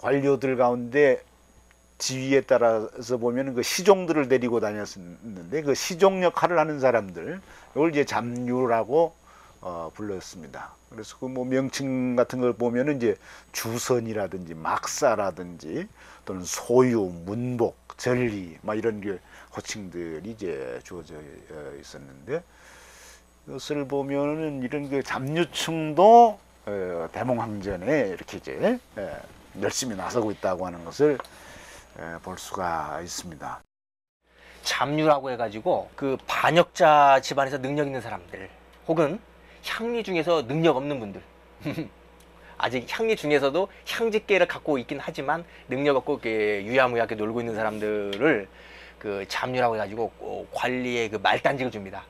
관료들 가운데 지위에 따라서 보면 그 시종들을 데리고 다녔었는데 그 시종 역할을 하는 사람들 이걸 이제 잠유라고 어, 불렀습니다. 그래서 그 뭐 명칭 같은 걸보면 이제 주선이라든지 막사라든지 또는 소유, 문복, 전리 막 이런 게 호칭들이 이제 주어져 어, 있었는데 이것을 보면은 이런 그 잡류층도 어, 대몽항전에 이렇게 이제 예, 열심히 나서고 있다고 하는 것을 예, 볼 수가 있습니다. 잡류라고 해가지고 그 반역자 집안에서 능력 있는 사람들 혹은 향리 중에서 능력 없는 분들 아직 향리 중에서도 향집계를 갖고 있긴 하지만 능력 없고 이렇게 유야무야하게 놀고 있는 사람들을 그 잠유라고 해가지고 관리의 그 말단직을 줍니다.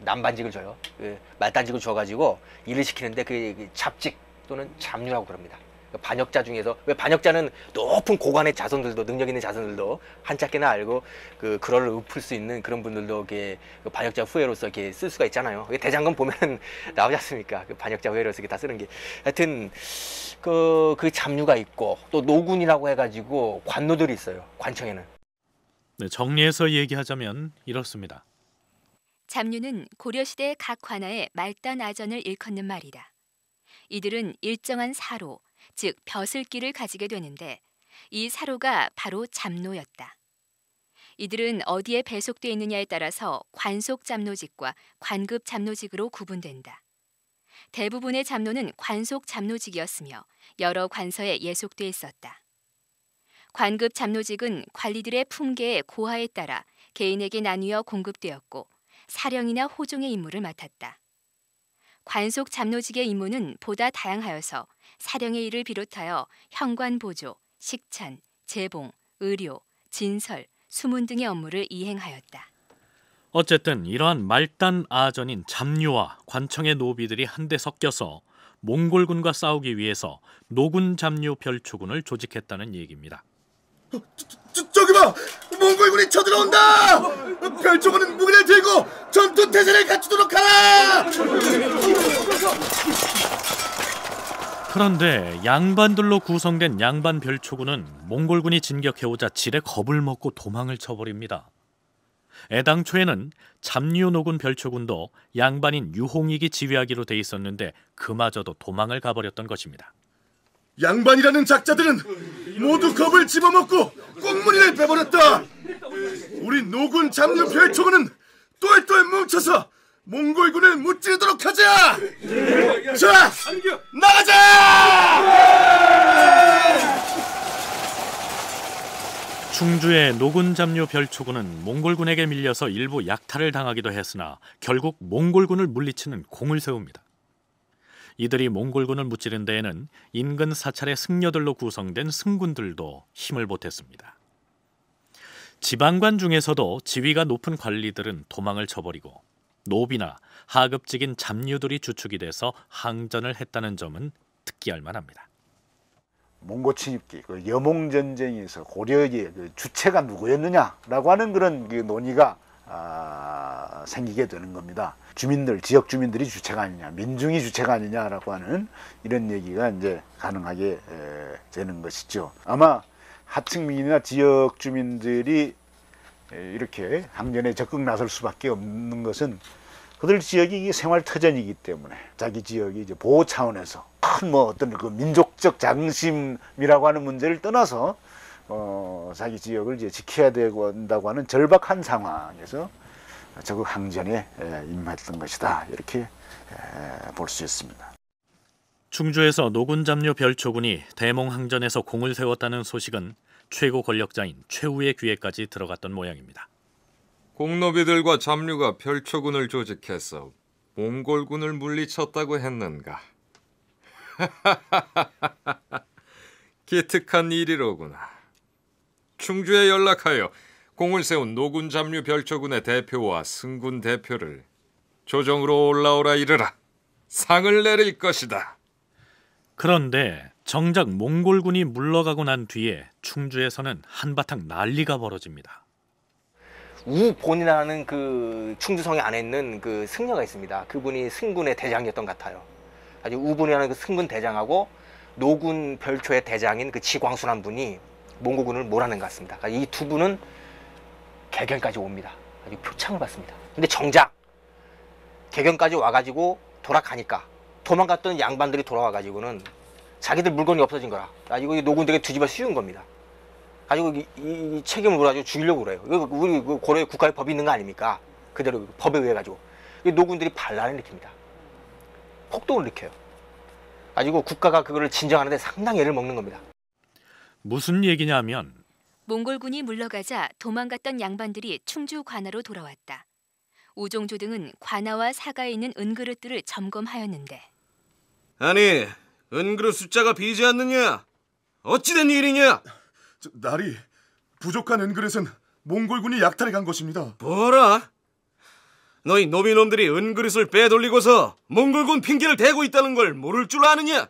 남반직을 줘요. 그 말단직을 줘가지고 일을 시키는데 그 잡직 또는 잠유라고 그럽니다. 그러니까 반역자 중에서 왜 반역자는 높은 고관의 자손들도 능력 있는 자손들도 한짝게나 알고 그 그를 읊을 수 있는 그런 분들도 이게 그 반역자 후예로서 이렇게 쓸 수가 있잖아요. 대장금 보면 나오지 않습니까? 그 반역자 후예로서 이렇게 다 쓰는 게 하여튼 그, 그 잡류가 있고 또 노군이라고 해가지고 관노들이 있어요. 관청에는. 네, 정리해서 얘기하자면 이렇습니다. 잡류는 고려시대 각 관아의 말단 아전을 일컫는 말이다. 이들은 일정한 사로, 즉 벼슬기를 가지게 되는데 이 사로가 바로 잡노였다. 이들은 어디에 배속되어 있느냐에 따라서 관속 잡노직과 관급 잡노직으로 구분된다. 대부분의 잡노는 관속 잡노직이었으며 여러 관서에 예속돼 있었다. 관급 잡노직은 관리들의 품계의 고하에 따라 개인에게 나뉘어 공급되었고 사령이나 호종의 임무를 맡았다. 관속 잡노직의 임무는 보다 다양하여서 사령의 일을 비롯하여 현관 보조, 식찬, 재봉, 의료, 진설, 수문 등의 업무를 이행하였다. 어쨌든 이러한 말단 아전인 잡류와 관청의 노비들이 한데 섞여서 몽골군과 싸우기 위해서 노군 잡류 별초군을 조직했다는 얘기입니다. 저, 저, 저기 봐! 몽골군이 쳐들어온다! 별조고는 무기를 들고 전투 태세를 갖추도록 하라! 그런데 양반들로 구성된 양반 별초군은 몽골군이 진격해오자 지레 겁을 먹고 도망을 쳐버립니다. 애당초에는 잠류노군 별초군도 양반인 유홍익이 지휘하기로 돼 있었는데 그마저도 도망을 가버렸던 것입니다. 양반이라는 작자들은 모두 겁을 집어먹고 꽃무니를 빼버렸다. 우리 노군 잡류 별초군은 똘똘 뭉쳐서 몽골군을 무찌르도록 하자. 자, 나가자! 충주의 노군 잡류 별초군은 몽골군에게 밀려서 일부 약탈을 당하기도 했으나 결국 몽골군을 물리치는 공을 세웁니다. 이들이 몽골군을 무찌른 데에는 인근 사찰의 승려들로 구성된 승군들도 힘을 보탰습니다. 지방관 중에서도 지위가 높은 관리들은 도망을 쳐버리고 노비나 하급직인 잡류들이 주축이 돼서 항전을 했다는 점은 특기할 만합니다. 몽고 침입기, 그 여몽 전쟁에서 고려의 그 주체가 누구였느냐라고 하는 그런 그 논의가 아, 생기게 되는 겁니다. 주민들, 지역 주민들이 주체가 아니냐, 민중이 주체가 아니냐라고 하는 이런 얘기가 이제 가능하게 에, 되는 것이죠. 아마 하층민이나 지역 주민들이 에, 이렇게 항전에 적극 나설 수밖에 없는 것은 그들 지역이 생활터전이기 때문에 자기 지역이 이제 보호 차원에서 큰 뭐 어떤 그 민족적 장심이라고 하는 문제를 떠나서 어, 자기 지역을 이제 지켜야 된다고 하는 절박한 상황에서 적극 항전에 임했던 것이다 이렇게 볼 수 있습니다. 충주에서 노군 잡류 별초군이 대몽 항전에서 공을 세웠다는 소식은 최고 권력자인 최후의 귀에까지 들어갔던 모양입니다. 공노비들과 잡류가 별초군을 조직해서 몽골군을 물리쳤다고 했는가? 기특한 일이로구나. 충주에 연락하여 공을 세운 노군 잡류 별초군의 대표와 승군 대표를 조정으로 올라오라 이르라 상을 내릴 것이다. 그런데 정작 몽골군이 물러가고 난 뒤에 충주에서는 한바탕 난리가 벌어집니다. 우본이라는 그 충주성에 안에 있는 그 승려가 있습니다. 그분이 승군의 대장이었던 것 같아요. 아주 우본이라는 그 승군 대장하고 노군 별초의 대장인 그지광순한 분이 몽고군을 몰아낸 것 같습니다. 그러니까 이두 분은 개경까지 옵니다. 아주 표창을 받습니다. 근데 정작 개경까지 와가지고 돌아가니까 도망갔던 양반들이 돌아와가지고는 자기들 물건이 없어진 거라. 가지고 노군들에게 뒤집어 씌운 겁니다. 가지고 이, 이, 책임을 물어가지고 죽이려고 그래요. 이거 우리 그 고려의 국가의 법이 있는 거 아닙니까? 그대로 법에 의해 가지고 노군들이 반란을 일으킵니다. 폭동을 일으켜요. 가지고 국가가 그거를 진정하는데 상당히 애를 먹는 겁니다. 무슨 얘기냐면 몽골군이 물러가자 도망갔던 양반들이 충주 관아로 돌아왔다. 우종조 등은 관아와 사가에 있는 은그릇들을 점검하였는데 아니 은그릇 숫자가 비지 않느냐? 어찌된 일이냐? 저, 날이 부족한 은그릇은 몽골군이 약탈해 간 것입니다. 뭐라? 너희 노비놈들이 은그릇을 빼돌리고서 몽골군 핑계를 대고 있다는 걸 모를 줄 아느냐?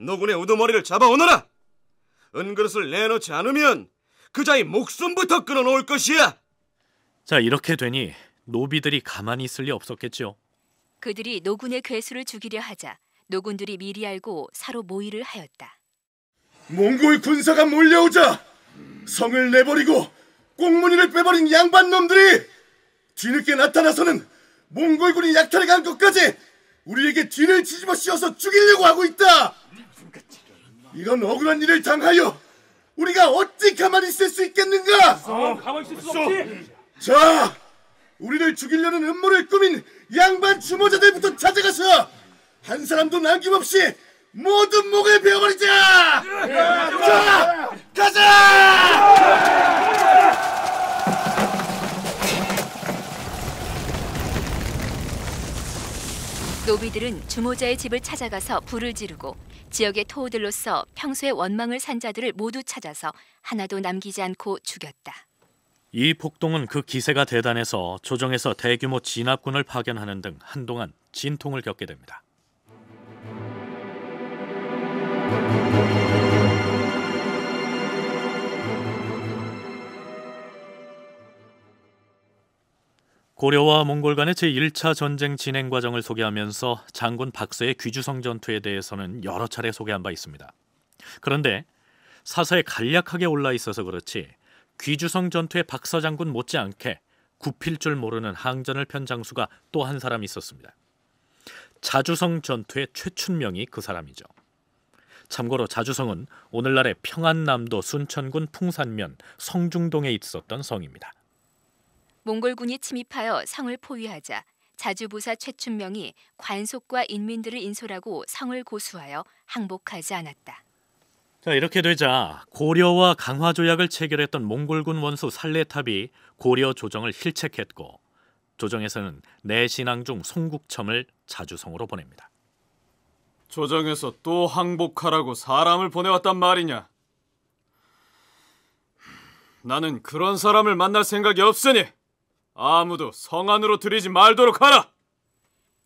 너군의 우두머리를 잡아오너라! 은그릇을 내놓지 않으면 그자의 목숨부터 끊어놓을 것이야. 자 이렇게 되니 노비들이 가만히 있을 리없었겠죠 그들이 노군의 괴수를 죽이려 하자 노군들이 미리 알고 사로 모의를 하였다. 몽골 군사가 몰려오자 성을 내버리고 꽁무니를 빼버린 양반 놈들이 뒤늦게 나타나서는 몽골군이 약탈해 간 것까지 우리에게 뒤를 뒤집어 씌워서 죽이려고 하고 있다. 이런 억울한 일을 당하여 우리가 어찌 가만히 있을 수 있겠는가? 아, 가만히 있을 수 없지. 자, 우리를 죽이려는 음모를 꾸민 양반 주모자들부터 찾아가서 한 사람도 남김없이 모든 목을 베어버리자! 네, 자, 가자! 노비들은 주모자의 집을 찾아가서 불을 지르고 지역의 토우들로서 평소에 원망을 산 자들을 모두 찾아서 하나도 남기지 않고 죽였다. 이 폭동은 그 기세가 대단해서 조정에서 대규모 진압군을 파견하는 등 한동안 진통을 겪게 됩니다. 고려와 몽골 간의 제1차 전쟁 진행 과정을 소개하면서 장군 박세의 귀주성 전투에 대해서는 여러 차례 소개한 바 있습니다. 그런데 사서에 간략하게 올라 있어서 그렇지 귀주성 전투의 박서 장군 못지않게 굽힐 줄 모르는 항전을 편 장수가 또 한 사람이 있었습니다. 자주성 전투의 최춘명이 그 사람이죠. 참고로 자주성은 오늘날의 평안남도 순천군 풍산면 성중동에 있었던 성입니다. 몽골군이 침입하여 성을 포위하자 자주부사 최춘명이 관속과 인민들을 인솔하고 성을 고수하여 항복하지 않았다. 자 이렇게 되자 고려와 강화 조약을 체결했던 몽골군 원수 살레탑이 고려 조정을 실책했고 조정에서는 내신앙 중 송국첨을 자주성으로 보냅니다. 조정에서 또 항복하라고 사람을 보내왔단 말이냐? 나는 그런 사람을 만날 생각이 없으니 아무도 성 안으로 들이지 말도록 하라.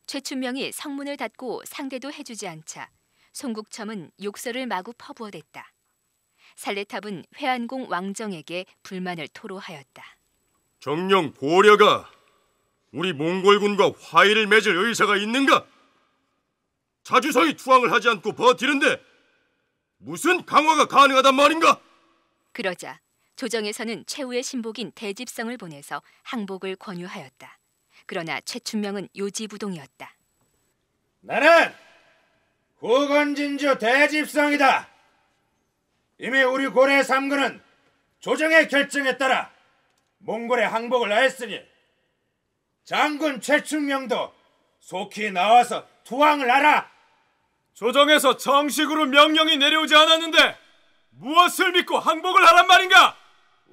최춘명이 성문을 닫고 상대도 해주지 않자 송국첨은 욕설을 마구 퍼부어댔다. 살레탑은 회안공 왕정에게 불만을 토로하였다. 정령 보려가 우리 몽골군과 화의를 맺을 의사가 있는가? 자주성이 투항을 하지 않고 버티는데 무슨 강화가 가능하단 말인가? 그러자 조정에서는 최후의 신복인 대집성을 보내서 항복을 권유하였다. 그러나 최춘명은 요지부동이었다. 나는 후건진주 대집성이다. 이미 우리 고래 3군은 조정의 결정에 따라 몽골의 항복을 하였으니 장군 최충명도 속히 나와서 투항을 하라. 조정에서 정식으로 명령이 내려오지 않았는데 무엇을 믿고 항복을 하란 말인가?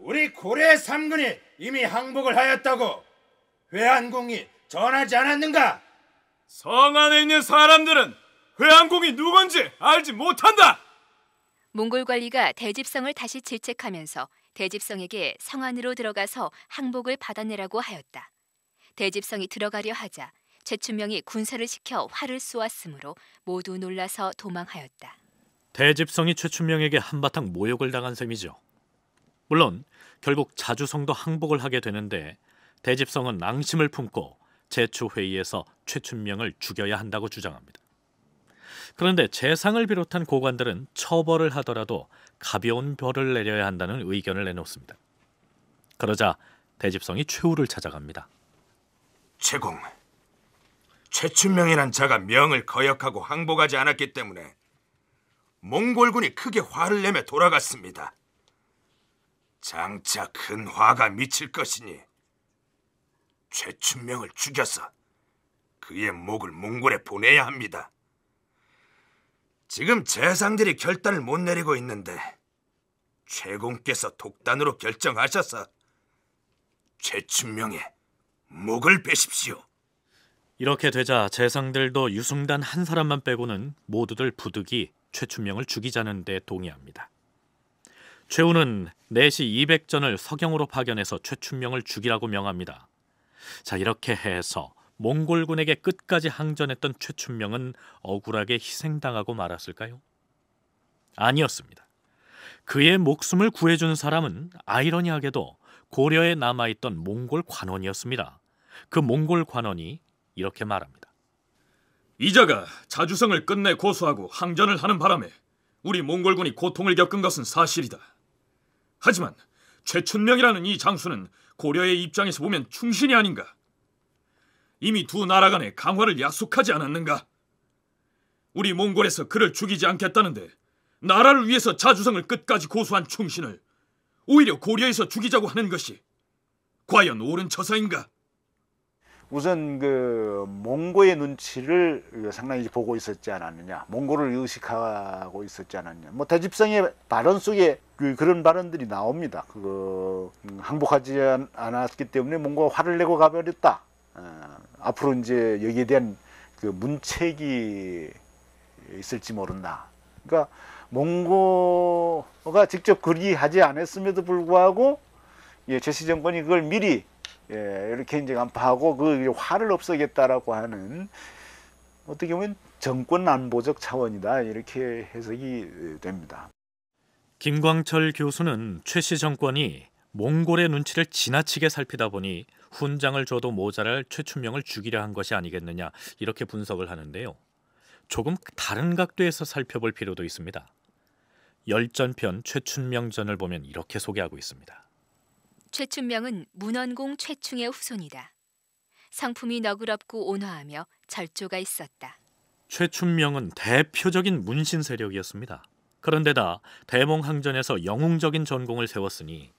우리 고래 삼군이 이미 항복을 하였다고 회한공이 전하지 않았는가? 성 안에 있는 사람들은 회한공이 누군지 알지 못한다. 몽골 관리가 대집성을 다시 질책하면서 대집성에게 성 안으로 들어가서 항복을 받아내라고 하였다. 대집성이 들어가려 하자 최춘명이 군사를 시켜 활을 쏘았으므로 모두 놀라서 도망하였다. 대집성이 최춘명에게 한바탕 모욕을 당한 셈이죠. 물론 결국 자주성도 항복을 하게 되는데 대집성은 낭심을 품고 제초회의에서 최춘명을 죽여야 한다고 주장합니다. 그런데 재상을 비롯한 고관들은 처벌을 하더라도 가벼운 벌을 내려야 한다는 의견을 내놓습니다. 그러자 대집성이 최후를 찾아갑니다. 최공, 최춘명이란 자가 명을 거역하고 항복하지 않았기 때문에 몽골군이 크게 화를 내며 돌아갔습니다. 장차 큰 화가 미칠 것이니 최춘명을 죽여서 그의 목을 몽골에 보내야 합니다. 지금 재상들이 결단을 못 내리고 있는데 최공께서 독단으로 결정하셔서 최춘명의 목을 베십시오. 이렇게 되자 재상들도 유승단 한 사람만 빼고는 모두들 부득이 최춘명을 죽이자는 데 동의합니다. 최우는 내시 200전을 서경으로 파견해서 최춘명을 죽이라고 명합니다. 자 이렇게 해서 몽골군에게 끝까지 항전했던 최춘명은 억울하게 희생당하고 말았을까요? 아니었습니다. 그의 목숨을 구해준 사람은 아이러니하게도 고려에 남아있던 몽골 관원이었습니다. 그 몽골 관원이 이렇게 말합니다. 이자가 자주성을 끝내 고수하고 항전을 하는 바람에 우리 몽골군이 고통을 겪은 것은 사실이다. 하지만 최춘명이라는 이 장수는 고려의 입장에서 보면 충신이 아닌가? 이미 두 나라 간의 강화를 약속하지 않았는가? 우리 몽골에서 그를 죽이지 않겠다는데 나라를 위해서 자주성을 끝까지 고수한 충신을 오히려 고려에서 죽이자고 하는 것이 과연 옳은 처사인가? 우선 그 몽고의 눈치를 상당히 보고 있었지 않았느냐 몽고를 의식하고 있었지 않았냐 뭐 대집성의 발언 속에 그 그런 발언들이 나옵니다 그 항복하지 않았기 때문에 몽고가 화를 내고 가버렸다 어, 앞으로 이제 여기에 대한 그 문책이 있을지 모른다 그러니까 몽고가 직접 그리하지 않았음에도 불구하고 예, 제시 정권이 그걸 미리 예, 이렇게 이제 간파하고 그 화를 없애겠다라고 하는 어떻게 보면 정권 안보적 차원이다 이렇게 해석이 됩니다. 김광철 교수는 최씨 정권이 몽골의 눈치를 지나치게 살피다 보니 훈장을 줘도 모자랄 최춘명을 죽이려 한 것이 아니겠느냐 이렇게 분석을 하는데요. 조금 다른 각도에서 살펴볼 필요도 있습니다. 열전편 최춘명전을 보면 이렇게 소개하고 있습니다. 최춘명은 문헌공 최충의 후손이다. 상품이 너그럽고 온화하며 절조가 있었다. 최춘명은 대표적인 문신 세력이었습니다. 그런데다 대몽항전에서 영웅적인 전공을 세웠으니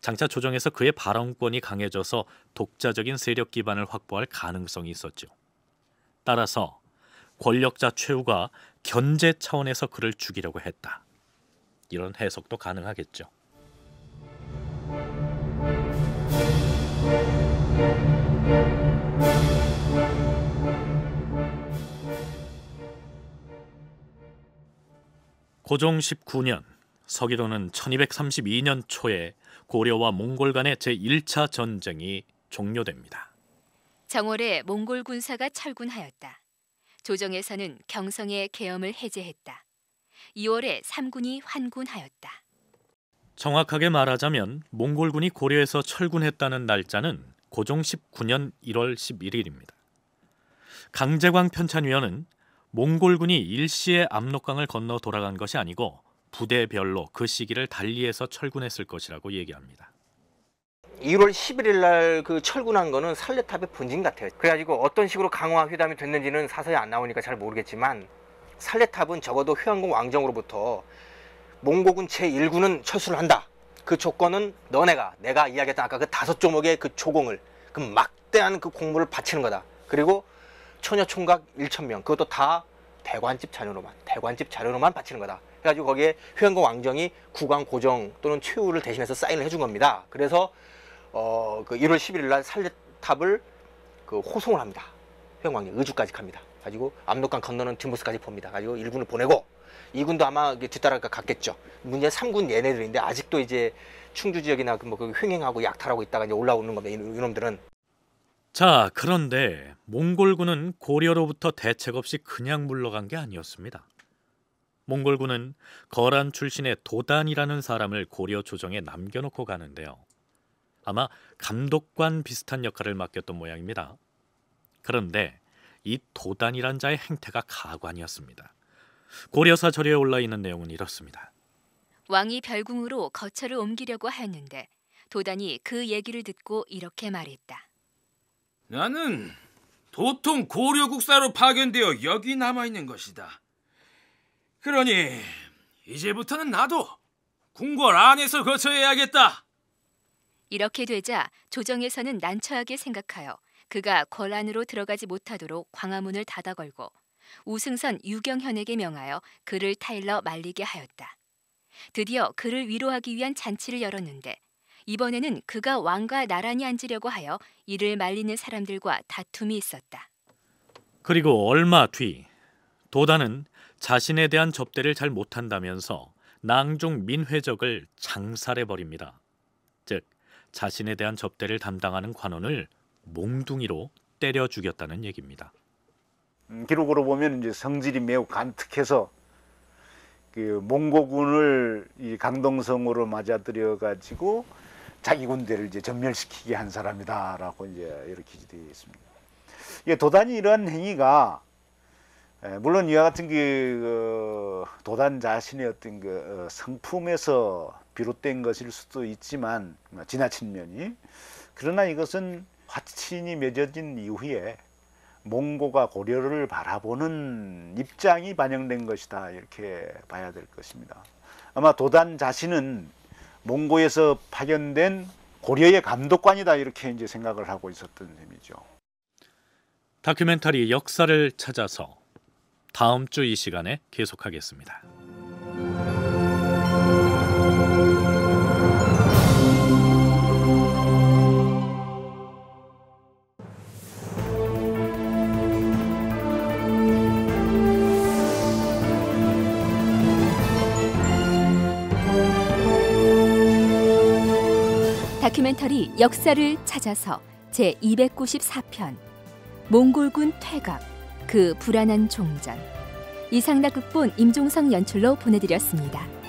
장차 조정에서 그의 발언권이 강해져서 독자적인 세력 기반을 확보할 가능성이 있었죠. 따라서 권력자 최후가 견제 차원에서 그를 죽이려고 했다. 이런 해석도 가능하겠죠. 고종 19년 서기로는 1232년 초에 고려와 몽골 간의 제1차 전쟁이 종료됩니다. 정월에 몽골 군사가 철군하였다. 조정에서는 경성의 계엄을 해제했다. 2월에 삼군이 환군하였다. 정확하게 말하자면 몽골군이 고려에서 철군했다는 날짜는 고종 19년 1월 11일입니다. 강제광 편찬위원은 몽골군이 일시에 압록강을 건너 돌아간 것이 아니고 부대별로 그 시기를 달리해서 철군했을 것이라고 얘기합니다. 1월 11일 날그 철군한 거는 살레탑의 분진 같아요. 그래가지고 어떤 식으로 강화 회담이 됐는지는 사서에 안 나오니까 잘 모르겠지만 살레탑은 적어도 회원공 왕정으로부터 몽고군 제1구는 철수를 한다. 그 조건은 너네가 내가 이야기했던 아까 그 다섯 조목의 그 조공을 그 막대한 그공물을 바치는 거다. 그리고 처녀 총각 1천명 그것도 다 대관집 자료로만 대관집 자료로만 바치는 거다. 그래가지고 거기에 회원공 왕정이 국왕 고정 또는 최후를 대신해서 사인을 해준 겁니다. 그래서 어, 그 1월 11일 날 살레탑을 그 호송을 합니다. 효연광 의주까지 갑니다. 가지고 압록강 건너는 뒷모습까지 봅니다. 가지고 일군을 보내고 2군도 아마 뒤따라가 갔겠죠. 문제 3군 얘네들인데 아직도 이제 충주 지역이나 그 뭐 그 횡행하고 약탈하고 있다가 이제 올라오는 겁니다. 이놈들은. 자, 그런데 몽골군은 고려로부터 대책 없이 그냥 물러간 게 아니었습니다. 몽골군은 거란 출신의 도단이라는 사람을 고려 조정에 남겨놓고 가는데요. 아마 감독관 비슷한 역할을 맡겼던 모양입니다. 그런데 이 도단이란 자의 행태가 가관이었습니다. 고려사 절에 올라 있는 내용은 이렇습니다. 왕이 별궁으로 거처를 옮기려고 하였는데 도단이 그 얘기를 듣고 이렇게 말했다. 나는 도통 고려국사로 파견되어 여기 남아 있는 것이다. 그러니 이제부터는 나도 궁궐 안에서 거쳐야겠다. 이렇게 되자 조정에서는 난처하게 생각하여 그가 궐 안으로 들어가지 못하도록 광화문을 닫아 걸고 우승선 유경현에게 명하여 그를 타일러 말리게 하였다. 드디어 그를 위로하기 위한 잔치를 열었는데 이번에는 그가 왕과 나란히 앉으려고 하여 이를 말리는 사람들과 다툼이 있었다. 그리고 얼마 뒤 도단은 자신에 대한 접대를 잘 못한다면서 낭종 민회적을 장살해 버립니다. 즉 자신에 대한 접대를 담당하는 관원을 몽둥이로 때려 죽였다는 얘기입니다. 음, 기록으로 보면 이제 성질이 매우 간특해서 그 몽고군을 이 강동성으로 맞아들여 가지고 자기 군대를 이제 전멸시키게 한 사람이다라고 이제 이렇게 되어 있습니다. 예, 도단이 이러한 행위가 물론 이와 같은 그 어, 도단 자신의 어떤 그 어, 성품에서 비롯된 것일 수도 있지만 뭐 지나친 면이 그러나 이것은 화친이 맺어진 이후에 몽고가 고려를 바라보는 입장이 반영된 것이다 이렇게 봐야 될 것입니다. 아마 도단 자신은 몽고에서 파견된 고려의 감독관이다 이렇게 이제 생각을 하고 있었던 셈이죠. 다큐멘터리 역사를 찾아서 다음 주 이 시간에 계속하겠습니다. 다큐멘터리 역사를 찾아서 제 294편 몽골군 퇴각 그 불안한 종전 이상락 극본 임종성 연출로 보내드렸습니다.